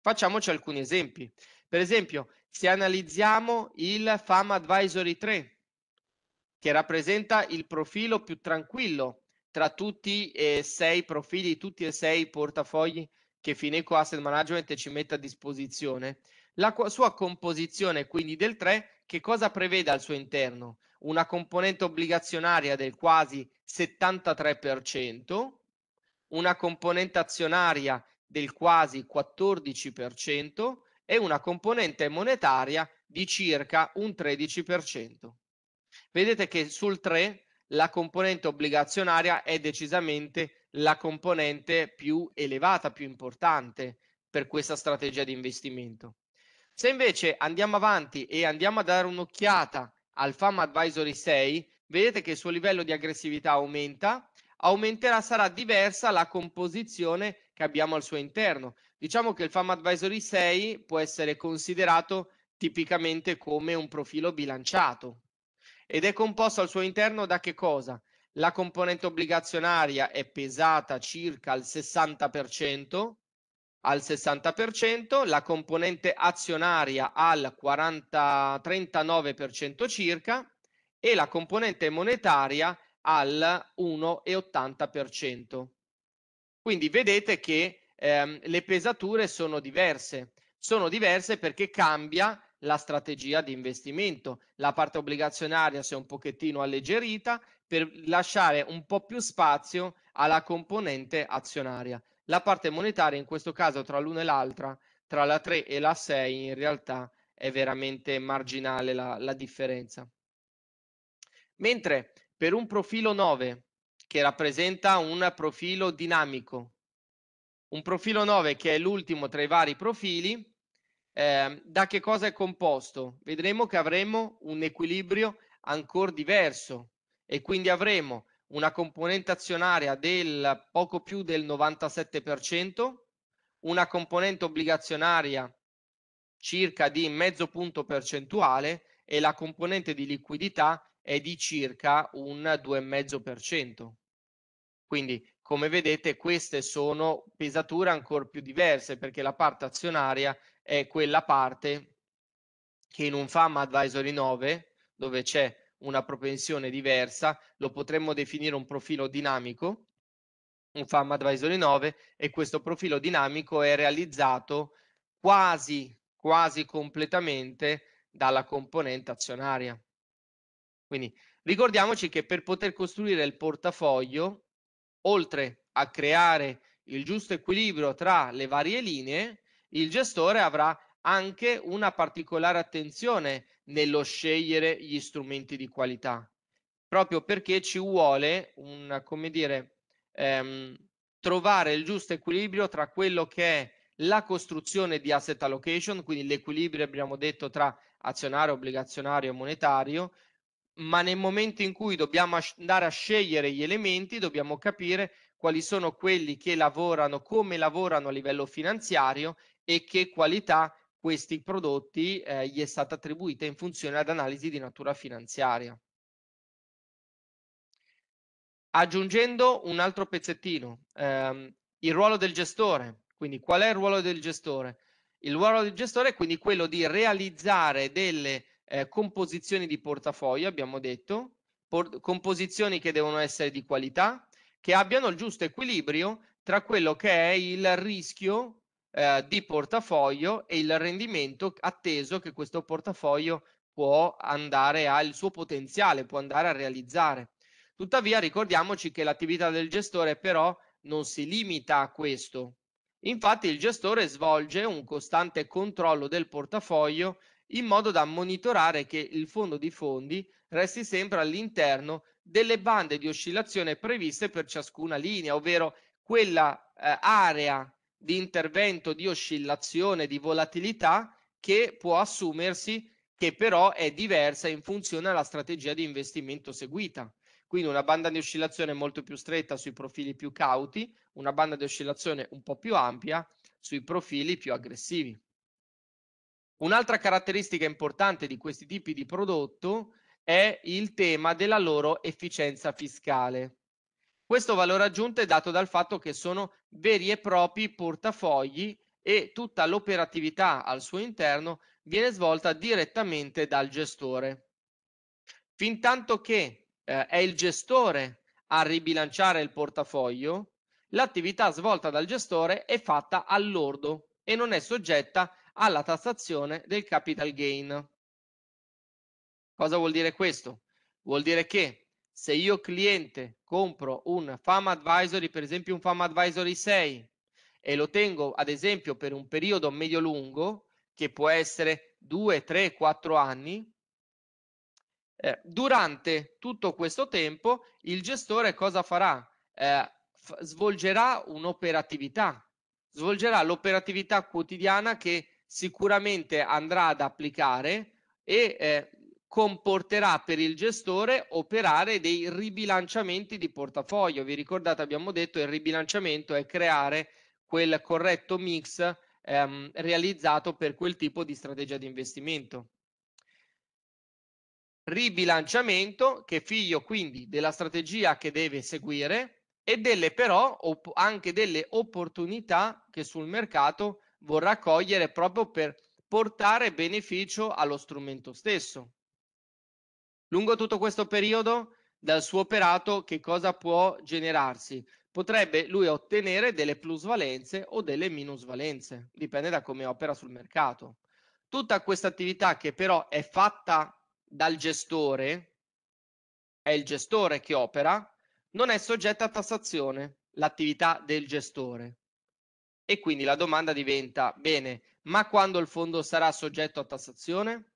Facciamoci alcuni esempi. Per esempio, se analizziamo il FAM Advisory 3, che rappresenta il profilo più tranquillo tra tutti e sei profili, tutti e sei portafogli che Fineco Asset Management ci mette a disposizione, la sua composizione quindi del 3 che cosa prevede al suo interno? una componente obbligazionaria del quasi 73%, una componente azionaria del quasi 14% e una componente monetaria di circa un 13%. Vedete che sul 3 la componente obbligazionaria è decisamente la componente più elevata, più importante per questa strategia di investimento. Se invece andiamo avanti e andiamo a dare un'occhiata al FAM Advisory 6, vedete che il suo livello di aggressività aumenta, aumenterà, sarà diversa la composizione che abbiamo al suo interno. Diciamo che il FAM Advisory 6 può essere considerato tipicamente come un profilo bilanciato ed è composto al suo interno da che cosa? La componente obbligazionaria è pesata circa al 60%, al 60%, la componente azionaria al 40, 39% circa e la componente monetaria al 1,80%. Quindi vedete che ehm, le pesature sono diverse. Sono diverse perché cambia la strategia di investimento. La parte obbligazionaria si è un pochettino alleggerita per lasciare un po' più spazio alla componente azionaria. La parte monetaria in questo caso tra l'una e l'altra, tra la 3 e la 6 in realtà è veramente marginale la, la differenza. Mentre per un profilo 9 che rappresenta un profilo dinamico, un profilo 9 che è l'ultimo tra i vari profili, eh, da che cosa è composto? Vedremo che avremo un equilibrio ancora diverso e quindi avremo una componente azionaria del poco più del 97%, una componente obbligazionaria circa di mezzo punto percentuale e la componente di liquidità è di circa un 2,5%. Quindi, come vedete, queste sono pesature ancora più diverse perché la parte azionaria è quella parte che in un FAM Advisory 9, dove c'è una propensione diversa, lo potremmo definire un profilo dinamico, un FAM Advisory 9 e questo profilo dinamico è realizzato quasi, quasi completamente dalla componente azionaria. Quindi ricordiamoci che per poter costruire il portafoglio, oltre a creare il giusto equilibrio tra le varie linee, il gestore avrà anche una particolare attenzione nello scegliere gli strumenti di qualità, proprio perché ci vuole una, come dire, ehm, trovare il giusto equilibrio tra quello che è la costruzione di asset allocation, quindi l'equilibrio abbiamo detto tra azionario, obbligazionario e monetario, ma nel momento in cui dobbiamo andare a scegliere gli elementi dobbiamo capire quali sono quelli che lavorano, come lavorano a livello finanziario e che qualità questi prodotti eh, gli è stata attribuita in funzione ad analisi di natura finanziaria. Aggiungendo un altro pezzettino, ehm, il ruolo del gestore. Quindi qual è il ruolo del gestore? Il ruolo del gestore è quindi quello di realizzare delle eh, composizioni di portafoglio, abbiamo detto, composizioni che devono essere di qualità, che abbiano il giusto equilibrio tra quello che è il rischio eh, di portafoglio e il rendimento atteso che questo portafoglio può andare al suo potenziale, può andare a realizzare. Tuttavia ricordiamoci che l'attività del gestore però non si limita a questo. Infatti il gestore svolge un costante controllo del portafoglio in modo da monitorare che il fondo di fondi resti sempre all'interno delle bande di oscillazione previste per ciascuna linea, ovvero quella eh, area di intervento, di oscillazione, di volatilità che può assumersi, che però è diversa in funzione alla strategia di investimento seguita. Quindi una banda di oscillazione molto più stretta sui profili più cauti, una banda di oscillazione un po' più ampia sui profili più aggressivi. Un'altra caratteristica importante di questi tipi di prodotto è il tema della loro efficienza fiscale. Questo valore aggiunto è dato dal fatto che sono veri e propri portafogli e tutta l'operatività al suo interno viene svolta direttamente dal gestore. Fin tanto che eh, è il gestore a ribilanciare il portafoglio, l'attività svolta dal gestore è fatta all'ordo e non è soggetta alla tassazione del capital gain. Cosa vuol dire questo? Vuol dire che se io cliente compro un FAM Advisory, per esempio un FAM Advisory 6, e lo tengo ad esempio per un periodo medio-lungo, che può essere 2, 3, 4 anni, eh, durante tutto questo tempo il gestore cosa farà? Eh, svolgerà un'operatività, svolgerà l'operatività quotidiana che sicuramente andrà ad applicare e eh, comporterà per il gestore operare dei ribilanciamenti di portafoglio. Vi ricordate, abbiamo detto, che il ribilanciamento è creare quel corretto mix ehm, realizzato per quel tipo di strategia di investimento. Ribilanciamento che è figlio quindi della strategia che deve seguire e delle però anche delle opportunità che sul mercato vorrà cogliere proprio per portare beneficio allo strumento stesso. Lungo tutto questo periodo, dal suo operato, che cosa può generarsi? Potrebbe lui ottenere delle plusvalenze o delle minusvalenze, dipende da come opera sul mercato. Tutta questa attività che però è fatta dal gestore, è il gestore che opera, non è soggetta a tassazione l'attività del gestore. E quindi la domanda diventa, bene, ma quando il fondo sarà soggetto a tassazione?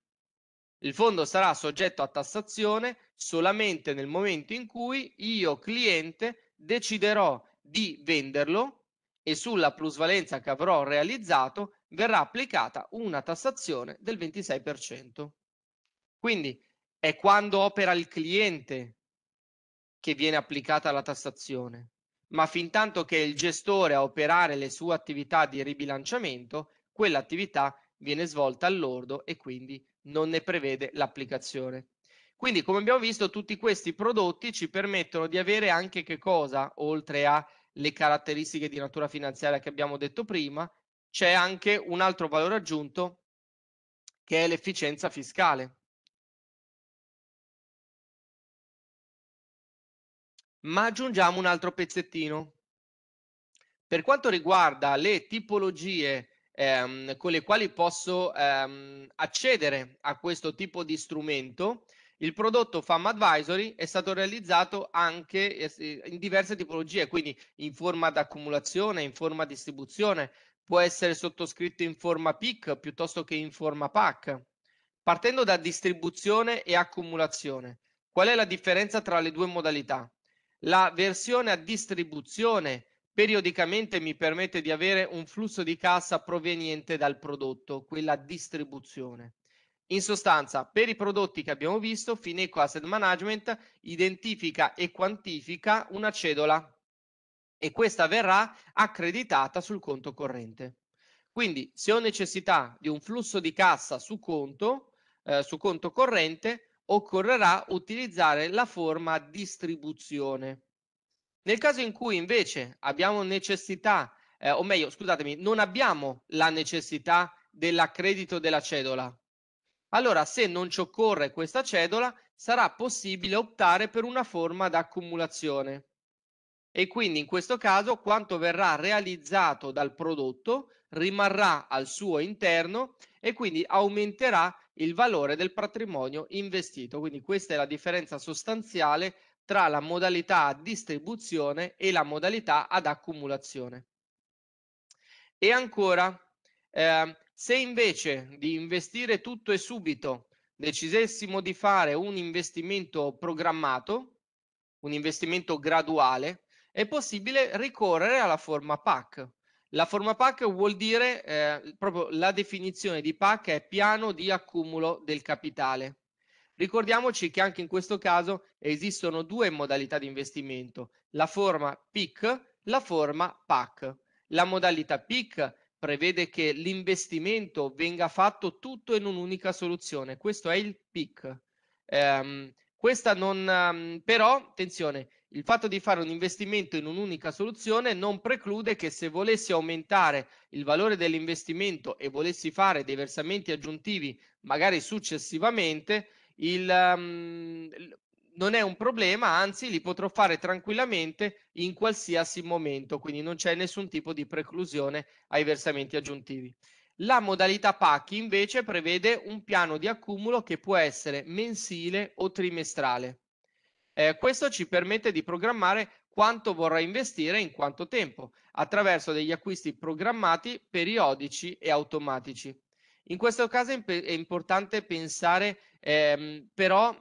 Il fondo sarà soggetto a tassazione solamente nel momento in cui io cliente deciderò di venderlo e sulla plusvalenza che avrò realizzato verrà applicata una tassazione del 26%. Quindi è quando opera il cliente che viene applicata la tassazione, ma fin tanto che è il gestore a operare le sue attività di ribilanciamento, quell'attività viene svolta all'ordo e quindi non ne prevede l'applicazione. Quindi, come abbiamo visto, tutti questi prodotti ci permettono di avere anche che cosa, oltre alle caratteristiche di natura finanziaria che abbiamo detto prima, c'è anche un altro valore aggiunto che è l'efficienza fiscale. Ma aggiungiamo un altro pezzettino. Per quanto riguarda le tipologie ehm, con le quali posso ehm, accedere a questo tipo di strumento. Il prodotto FAM Advisory è stato realizzato anche eh, in diverse tipologie, quindi in forma di accumulazione, in forma distribuzione, può essere sottoscritto in forma PIC piuttosto che in forma PAC. Partendo da distribuzione e accumulazione, qual è la differenza tra le due modalità? La versione a distribuzione periodicamente mi permette di avere un flusso di cassa proveniente dal prodotto, quella distribuzione. In sostanza, per i prodotti che abbiamo visto, Fineco Asset Management identifica e quantifica una cedola e questa verrà accreditata sul conto corrente. Quindi, se ho necessità di un flusso di cassa su conto, eh, su conto corrente, occorrerà utilizzare la forma distribuzione. Nel caso in cui invece abbiamo necessità, eh, o meglio, scusatemi, non abbiamo la necessità dell'accredito della cedola, allora se non ci occorre questa cedola sarà possibile optare per una forma d'accumulazione. E quindi in questo caso quanto verrà realizzato dal prodotto rimarrà al suo interno e quindi aumenterà il valore del patrimonio investito. Quindi questa è la differenza sostanziale tra la modalità a distribuzione e la modalità ad accumulazione. E ancora, eh, se invece di investire tutto e subito decidessimo di fare un investimento programmato, un investimento graduale, è possibile ricorrere alla forma PAC. La forma PAC vuol dire eh, proprio la definizione di PAC è piano di accumulo del capitale. Ricordiamoci che anche in questo caso esistono due modalità di investimento, la forma PIC, la forma PAC. La modalità PIC prevede che l'investimento venga fatto tutto in un'unica soluzione, questo è il PIC. Ehm, questa non, ehm, però, attenzione, il fatto di fare un investimento in un'unica soluzione non preclude che se volessi aumentare il valore dell'investimento e volessi fare dei versamenti aggiuntivi magari successivamente, il, um, non è un problema, anzi li potrò fare tranquillamente in qualsiasi momento, quindi non c'è nessun tipo di preclusione ai versamenti aggiuntivi. La modalità PAC invece prevede un piano di accumulo che può essere mensile o trimestrale. Eh, questo ci permette di programmare quanto vorrà investire in quanto tempo, attraverso degli acquisti programmati, periodici e automatici. In questo caso è, importante pensare ehm, però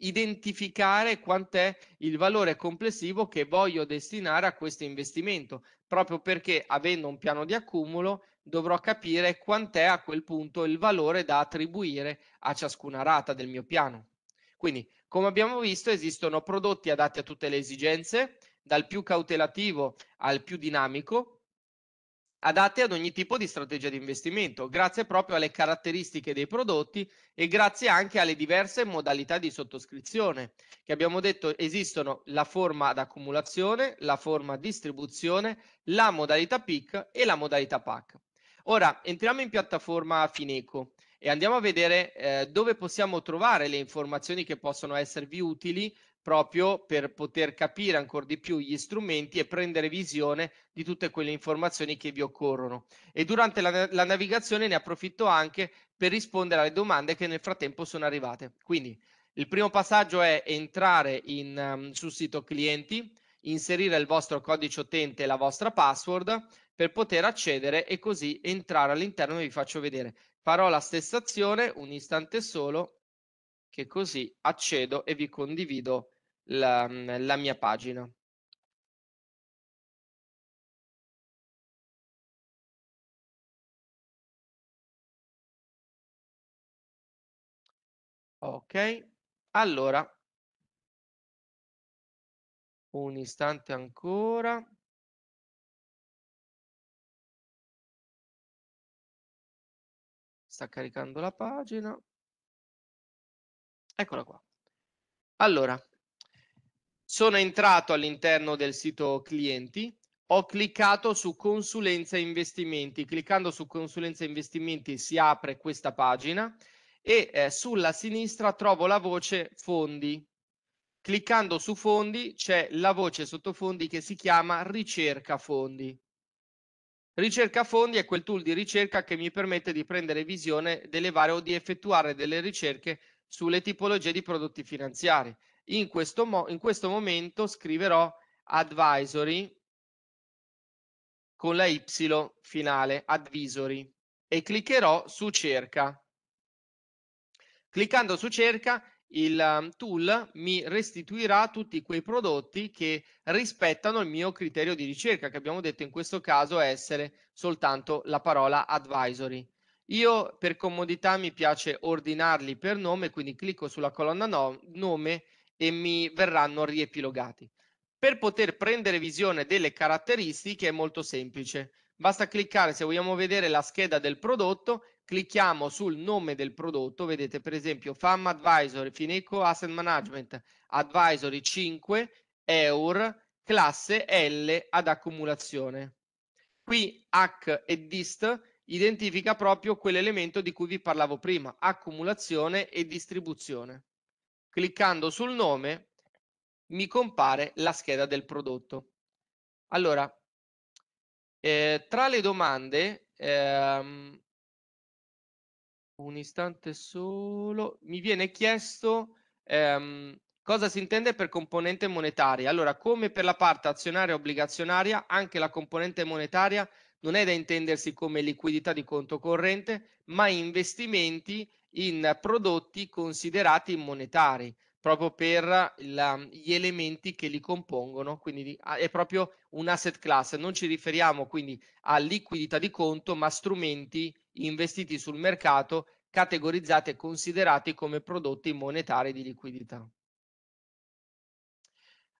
identificare quant'è il valore complessivo che voglio destinare a questo investimento, proprio perché avendo un piano di accumulo dovrò capire quant'è a quel punto il valore da attribuire a ciascuna rata del mio piano. Quindi, come abbiamo visto, esistono prodotti adatti a tutte le esigenze, dal più cautelativo al più dinamico, adatte ad ogni tipo di strategia di investimento, grazie proprio alle caratteristiche dei prodotti e grazie anche alle diverse modalità di sottoscrizione, che abbiamo detto esistono la forma ad accumulazione, la forma distribuzione, la modalità PIC e la modalità PAC. Ora entriamo in piattaforma Fineco e andiamo a vedere eh, dove possiamo trovare le informazioni che possono esservi utili proprio per poter capire ancora di più gli strumenti e prendere visione di tutte quelle informazioni che vi occorrono. E durante la, la navigazione ne approfitto anche per rispondere alle domande che nel frattempo sono arrivate. Quindi il primo passaggio è entrare in, um, sul sito clienti, inserire il vostro codice utente e la vostra password per poter accedere e così entrare all'interno, e vi faccio vedere. Farò la stessa azione un istante solo che così accedo e vi condivido la, mm, la mia pagina. Ok, allora, un istante ancora. Sta caricando la pagina. Eccola qua. Allora, sono entrato all'interno del sito clienti, ho cliccato su consulenza investimenti. Cliccando su consulenza investimenti si apre questa pagina e eh, sulla sinistra trovo la voce fondi. Cliccando su fondi c'è la voce sotto fondi che si chiama ricerca fondi. Ricerca fondi è quel tool di ricerca che mi permette di prendere visione delle varie o di effettuare delle ricerche sulle tipologie di prodotti finanziari. In questo, in questo momento scriverò advisory con la Y finale, advisory, e cliccherò su cerca. Cliccando su cerca il ehm, tool mi restituirà tutti quei prodotti che rispettano il mio criterio di ricerca, che abbiamo detto in questo caso essere soltanto la parola advisory. Io per comodità mi piace ordinarli per nome, quindi clicco sulla colonna no, nome e mi verranno riepilogati. Per poter prendere visione delle caratteristiche è molto semplice. Basta cliccare, se vogliamo vedere la scheda del prodotto, clicchiamo sul nome del prodotto, vedete per esempio FAM Advisory, Fineco Asset Management, Advisory 5, EUR, classe L ad accumulazione. Qui HAC e DIST identifica proprio quell'elemento di cui vi parlavo prima, accumulazione e distribuzione cliccando sul nome mi compare la scheda del prodotto. Allora, eh, tra le domande, ehm, un istante solo, mi viene chiesto ehm, cosa si intende per componente monetaria. Allora, come per la parte azionaria e obbligazionaria, anche la componente monetaria non è da intendersi come liquidità di conto corrente, ma investimenti in prodotti considerati monetari, proprio per la, gli elementi che li compongono, quindi ah, è proprio un asset class, non ci riferiamo quindi a liquidità di conto, ma strumenti investiti sul mercato categorizzati e considerati come prodotti monetari di liquidità.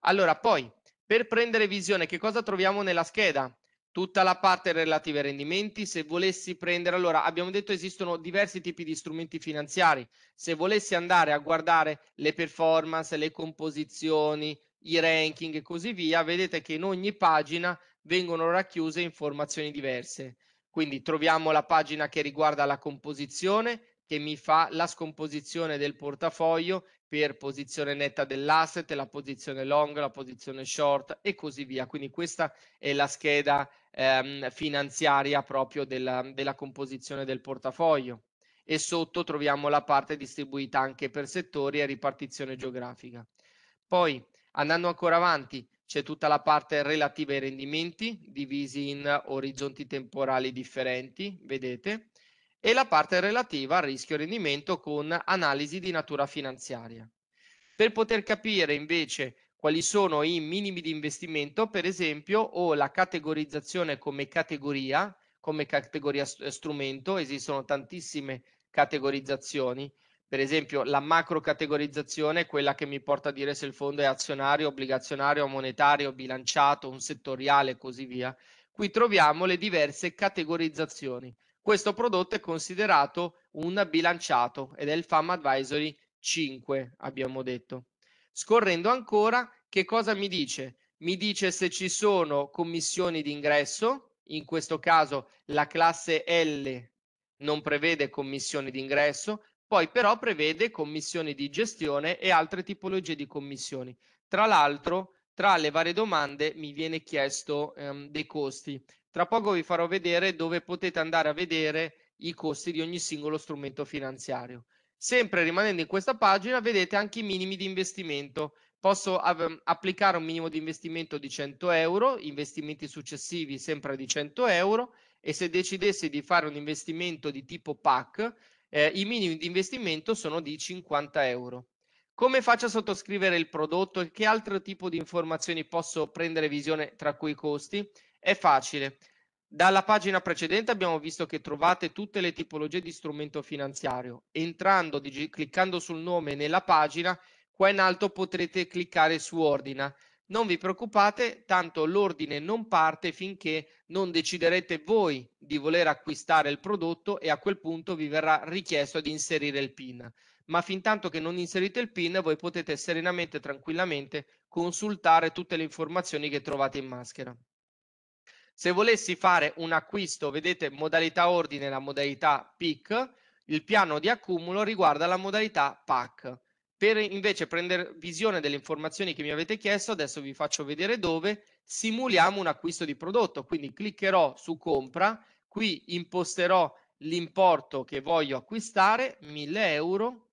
Allora, poi, per prendere visione, che cosa troviamo nella scheda? tutta la parte relativa ai rendimenti, se volessi prendere, allora abbiamo detto esistono diversi tipi di strumenti finanziari, se volessi andare a guardare le performance, le composizioni, i ranking e così via, vedete che in ogni pagina vengono racchiuse informazioni diverse. Quindi troviamo la pagina che riguarda la composizione, che mi fa la scomposizione del portafoglio per posizione netta dell'asset, la posizione long, la posizione short e così via. Quindi questa è la scheda ehm, finanziaria proprio della, della composizione del portafoglio e sotto troviamo la parte distribuita anche per settori e ripartizione geografica. Poi andando ancora avanti c'è tutta la parte relativa ai rendimenti divisi in orizzonti temporali differenti, vedete, e la parte relativa al rischio rendimento con analisi di natura finanziaria. Per poter capire invece quali sono i minimi di investimento, per esempio, o la categorizzazione come categoria, come categoria eh, strumento, esistono tantissime categorizzazioni, per esempio la macro categorizzazione quella che mi porta a dire se il fondo è azionario, obbligazionario, monetario, bilanciato, un settoriale e così via. Qui troviamo le diverse categorizzazioni questo prodotto è considerato un bilanciato ed è il FAM Advisory 5, abbiamo detto. Scorrendo ancora, che cosa mi dice? Mi dice se ci sono commissioni di ingresso, in questo caso la classe L non prevede commissioni di ingresso, poi però prevede commissioni di gestione e altre tipologie di commissioni. Tra l'altro, tra le varie domande mi viene chiesto ehm, dei costi. Tra poco vi farò vedere dove potete andare a vedere i costi di ogni singolo strumento finanziario. Sempre rimanendo in questa pagina vedete anche i minimi di investimento. Posso applicare un minimo di investimento di 100 euro, investimenti successivi sempre di 100 euro e se decidessi di fare un investimento di tipo PAC, eh, i minimi di investimento sono di 50 euro. Come faccio a sottoscrivere il prodotto e che altro tipo di informazioni posso prendere visione tra cui i costi? È facile. Dalla pagina precedente abbiamo visto che trovate tutte le tipologie di strumento finanziario. Entrando, digi- cliccando sul nome nella pagina, qua in alto potrete cliccare su ordina. Non vi preoccupate, tanto l'ordine non parte finché non deciderete voi di voler acquistare il prodotto e a quel punto vi verrà richiesto di inserire il PIN. Ma fin tanto che non inserite il PIN, voi potete serenamente tranquillamente consultare tutte le informazioni che trovate in maschera. Se volessi fare un acquisto, vedete modalità ordine la modalità PIC, il piano di accumulo riguarda la modalità PAC. Per invece prendere visione delle informazioni che mi avete chiesto, adesso vi faccio vedere dove, simuliamo un acquisto di prodotto, quindi cliccherò su compra, qui imposterò l'importo che voglio acquistare, 1000 euro,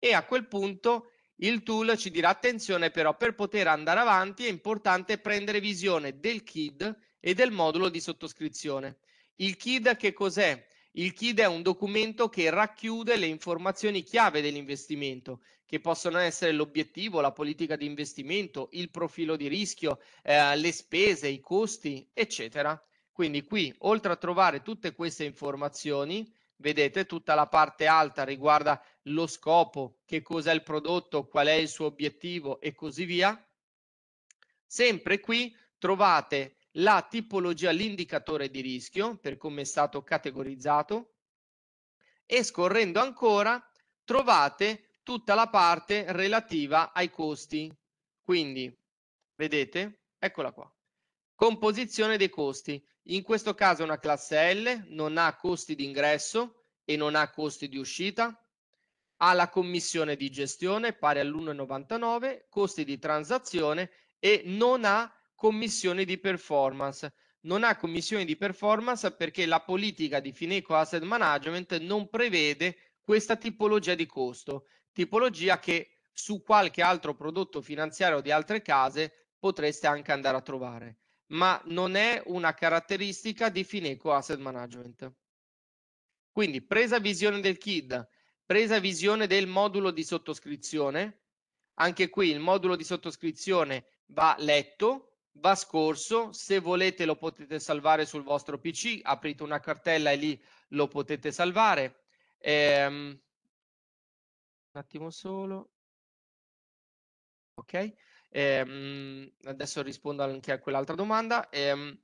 e a quel punto il tool ci dirà attenzione però per poter andare avanti è importante prendere visione del KID e del modulo di sottoscrizione. Il KID che cos'è? Il KID è un documento che racchiude le informazioni chiave dell'investimento, che possono essere l'obiettivo, la politica di investimento, il profilo di rischio, eh, le spese, i costi, eccetera. Quindi qui, oltre a trovare tutte queste informazioni, vedete tutta la parte alta riguarda lo scopo, che cos'è il prodotto, qual è il suo obiettivo e così via. Sempre qui trovate la tipologia, l'indicatore di rischio per come è stato categorizzato e scorrendo ancora trovate tutta la parte relativa ai costi. Quindi, vedete, eccola qua. Composizione dei costi. In questo caso è una classe L, non ha costi di ingresso e non ha costi di uscita. Ha la commissione di gestione pari all'1,99, costi di transazione e non ha commissioni di performance. Non ha commissioni di performance perché la politica di Fineco Asset Management non prevede questa tipologia di costo, tipologia che su qualche altro prodotto finanziario di altre case potreste anche andare a trovare, ma non è una caratteristica di Fineco Asset Management. Quindi presa visione del KID, presa visione del modulo di sottoscrizione, anche qui il modulo di sottoscrizione va letto va scorso, se volete lo potete salvare sul vostro PC, aprite una cartella e lì lo potete salvare. Ehm, un attimo solo. Ok, ehm, adesso rispondo anche a quell'altra domanda. Ehm,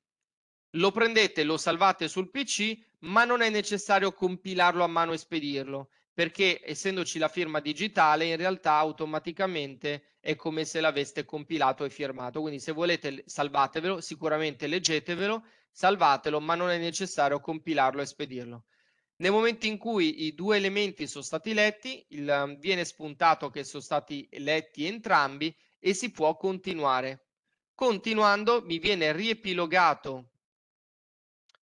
lo prendete, lo salvate sul PC, ma non è necessario compilarlo a mano e spedirlo perché essendoci la firma digitale in realtà automaticamente è come se l'aveste compilato e firmato. Quindi se volete salvatevelo, sicuramente leggetevelo, salvatelo, ma non è necessario compilarlo e spedirlo. Nel momento in cui i due elementi sono stati letti, il, ehm, viene spuntato che sono stati letti entrambi e si può continuare. Continuando mi viene riepilogato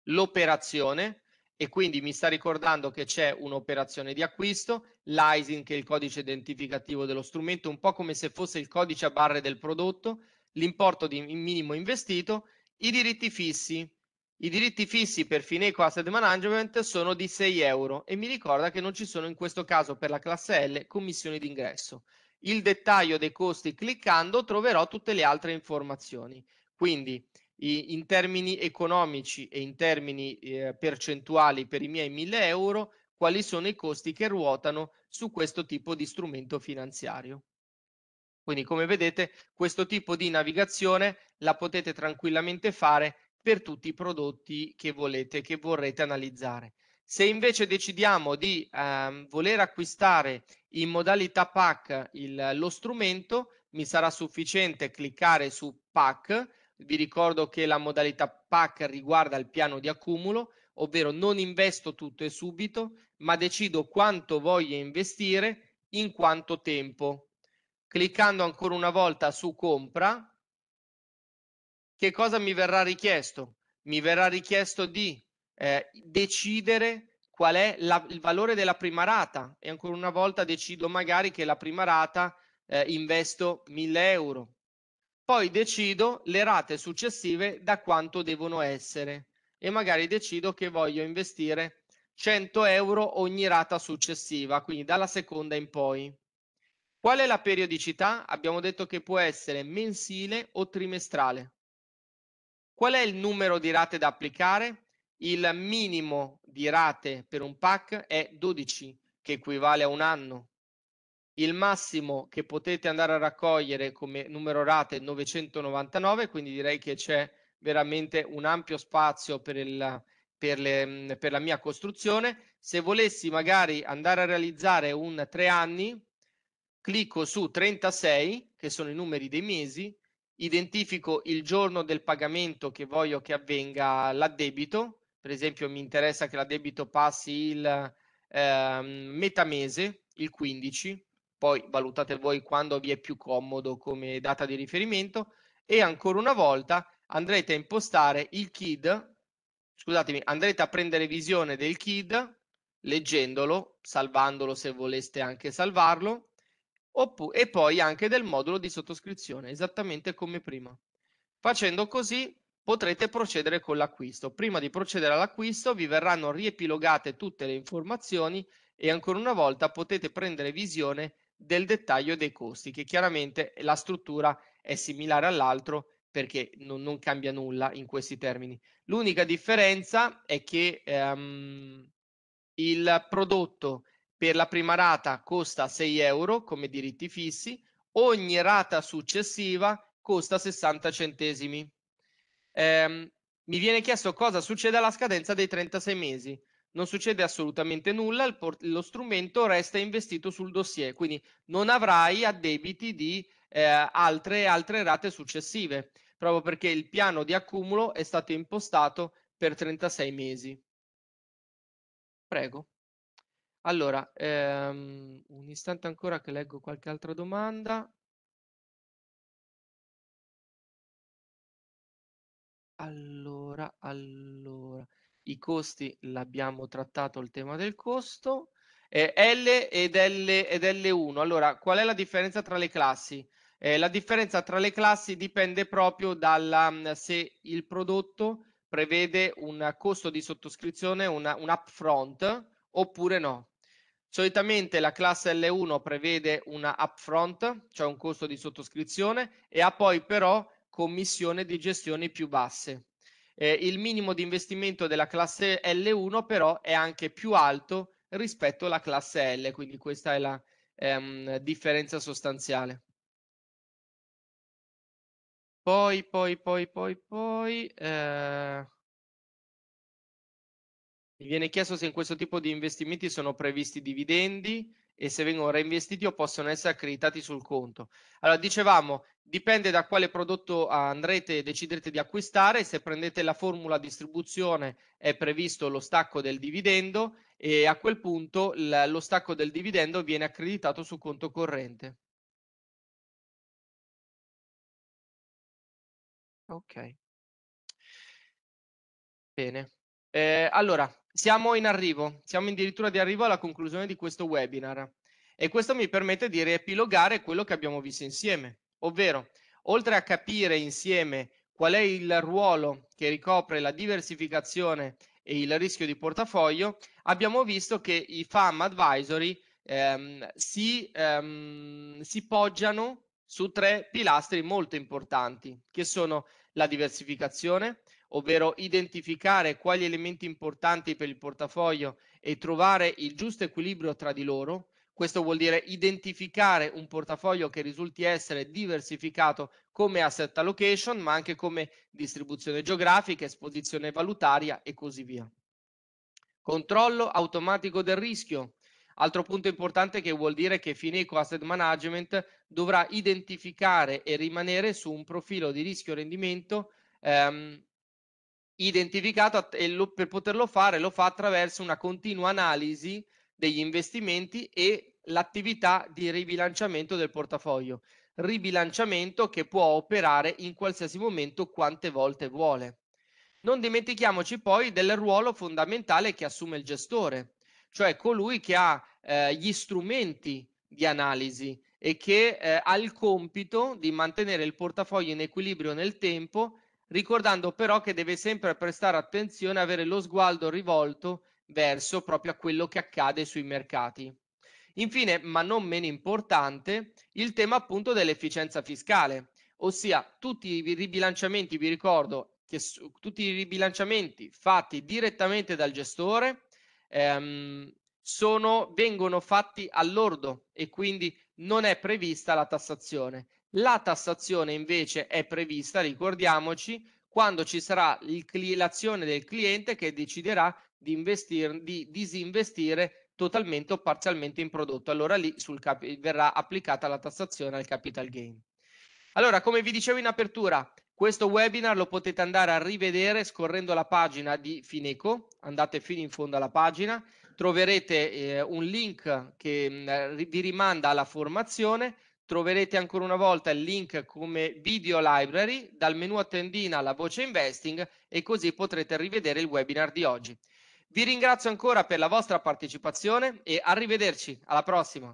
l'operazione e quindi mi sta ricordando che c'è un'operazione di acquisto, l'ISIN che è il codice identificativo dello strumento, un po' come se fosse il codice a barre del prodotto, l'importo di minimo investito, i diritti fissi. I diritti fissi per Fineco Asset Management sono di 6 euro e mi ricorda che non ci sono in questo caso per la classe L commissioni d'ingresso. Il dettaglio dei costi cliccando troverò tutte le altre informazioni. Quindi in termini economici e in termini eh, percentuali per i miei 1000 euro quali sono i costi che ruotano su questo tipo di strumento finanziario. Quindi come vedete questo tipo di navigazione la potete tranquillamente fare per tutti i prodotti che volete, che vorrete analizzare. Se invece decidiamo di ehm, voler acquistare in modalità PAC il, lo strumento, mi sarà sufficiente cliccare su PAC vi ricordo che la modalità PAC riguarda il piano di accumulo, ovvero non investo tutto e subito, ma decido quanto voglio investire in quanto tempo. Cliccando ancora una volta su compra, che cosa mi verrà richiesto? Mi verrà richiesto di eh, decidere qual è la, il valore della prima rata e ancora una volta decido magari che la prima rata eh, investo 1000 euro poi decido le rate successive da quanto devono essere e magari decido che voglio investire 100 euro ogni rata successiva, quindi dalla seconda in poi. Qual è la periodicità? Abbiamo detto che può essere mensile o trimestrale. Qual è il numero di rate da applicare? Il minimo di rate per un pack è 12, che equivale a un anno il massimo che potete andare a raccogliere come numero rate è 999, quindi direi che c'è veramente un ampio spazio per, il, per, le, mm, per la mia costruzione. Se volessi magari andare a realizzare un 3 anni, clicco su 36, che sono i numeri dei mesi, identifico il giorno del pagamento che voglio che avvenga l'addebito, per esempio mi interessa che l'addebito passi il eh, metà mese, il 15, poi valutate voi quando vi è più comodo come data di riferimento e ancora una volta andrete a impostare il KID, scusatemi, andrete a prendere visione del KID leggendolo, salvandolo se voleste anche salvarlo, oppure, e poi anche del modulo di sottoscrizione, esattamente come prima. Facendo così potrete procedere con l'acquisto. Prima di procedere all'acquisto vi verranno riepilogate tutte le informazioni e ancora una volta potete prendere visione del dettaglio dei costi, che chiaramente la struttura è similare all'altro perché non, non cambia nulla in questi termini. L'unica differenza è che ehm, il prodotto per la prima rata costa 6 euro come diritti fissi, ogni rata successiva costa 60 centesimi. Eh, mi viene chiesto cosa succede alla scadenza dei 36 mesi non succede assolutamente nulla, lo strumento resta investito sul dossier, quindi non avrai addebiti di eh, altre, altre rate successive, proprio perché il piano di accumulo è stato impostato per 36 mesi. Prego. Allora, ehm, un istante ancora che leggo qualche altra domanda. Allora, allora i costi l'abbiamo trattato il tema del costo, eh, L ed, L ed L1. Allora, qual è la differenza tra le classi? Eh, la differenza tra le classi dipende proprio dalla, se il prodotto prevede un costo di sottoscrizione, una, un upfront oppure no. Solitamente la classe L1 prevede una upfront, cioè un costo di sottoscrizione, e ha poi però commissione di gestione più basse. Eh, il minimo di investimento della classe L1 però è anche più alto rispetto alla classe L, quindi questa è la ehm, differenza sostanziale. Poi, poi, poi, poi, poi... Eh... Mi viene chiesto se in questo tipo di investimenti sono previsti dividendi e se vengono reinvestiti o possono essere accreditati sul conto. Allora, dicevamo, Dipende da quale prodotto andrete e deciderete di acquistare. Se prendete la formula distribuzione è previsto lo stacco del dividendo e a quel punto lo stacco del dividendo viene accreditato su conto corrente. Ok. Bene. Eh, allora, siamo in arrivo, siamo addirittura di arrivo alla conclusione di questo webinar e questo mi permette di riepilogare quello che abbiamo visto insieme ovvero oltre a capire insieme qual è il ruolo che ricopre la diversificazione e il rischio di portafoglio, abbiamo visto che i FAM advisory ehm, si, ehm, si poggiano su tre pilastri molto importanti, che sono la diversificazione, ovvero identificare quali elementi importanti per il portafoglio e trovare il giusto equilibrio tra di loro, questo vuol dire identificare un portafoglio che risulti essere diversificato come asset allocation, ma anche come distribuzione geografica, esposizione valutaria e così via. Controllo automatico del rischio. Altro punto importante che vuol dire che Fineco Asset Management dovrà identificare e rimanere su un profilo di rischio-rendimento ehm, identificato e lo, per poterlo fare lo fa attraverso una continua analisi degli investimenti e l'attività di ribilanciamento del portafoglio. Ribilanciamento che può operare in qualsiasi momento quante volte vuole. Non dimentichiamoci poi del ruolo fondamentale che assume il gestore, cioè colui che ha eh, gli strumenti di analisi e che eh, ha il compito di mantenere il portafoglio in equilibrio nel tempo, ricordando però che deve sempre prestare attenzione, avere lo sguardo rivolto verso proprio a quello che accade sui mercati. Infine, ma non meno importante, il tema appunto dell'efficienza fiscale, ossia tutti i ribilanciamenti, vi ricordo che su, tutti i ribilanciamenti fatti direttamente dal gestore ehm, sono, vengono fatti all'ordo e quindi non è prevista la tassazione. La tassazione invece è prevista, ricordiamoci, quando ci sarà l'azione del cliente che deciderà di, investir, di disinvestire totalmente o parzialmente in prodotto. Allora lì cap- verrà applicata la tassazione al capital gain. Allora, come vi dicevo in apertura, questo webinar lo potete andare a rivedere scorrendo la pagina di Fineco, andate fino in fondo alla pagina, troverete eh, un link che mh, mm, vi rimanda alla formazione, troverete ancora una volta il link come video library, dal menu a tendina alla voce investing e così potrete rivedere il webinar di oggi. Vi ringrazio ancora per la vostra partecipazione e arrivederci alla prossima.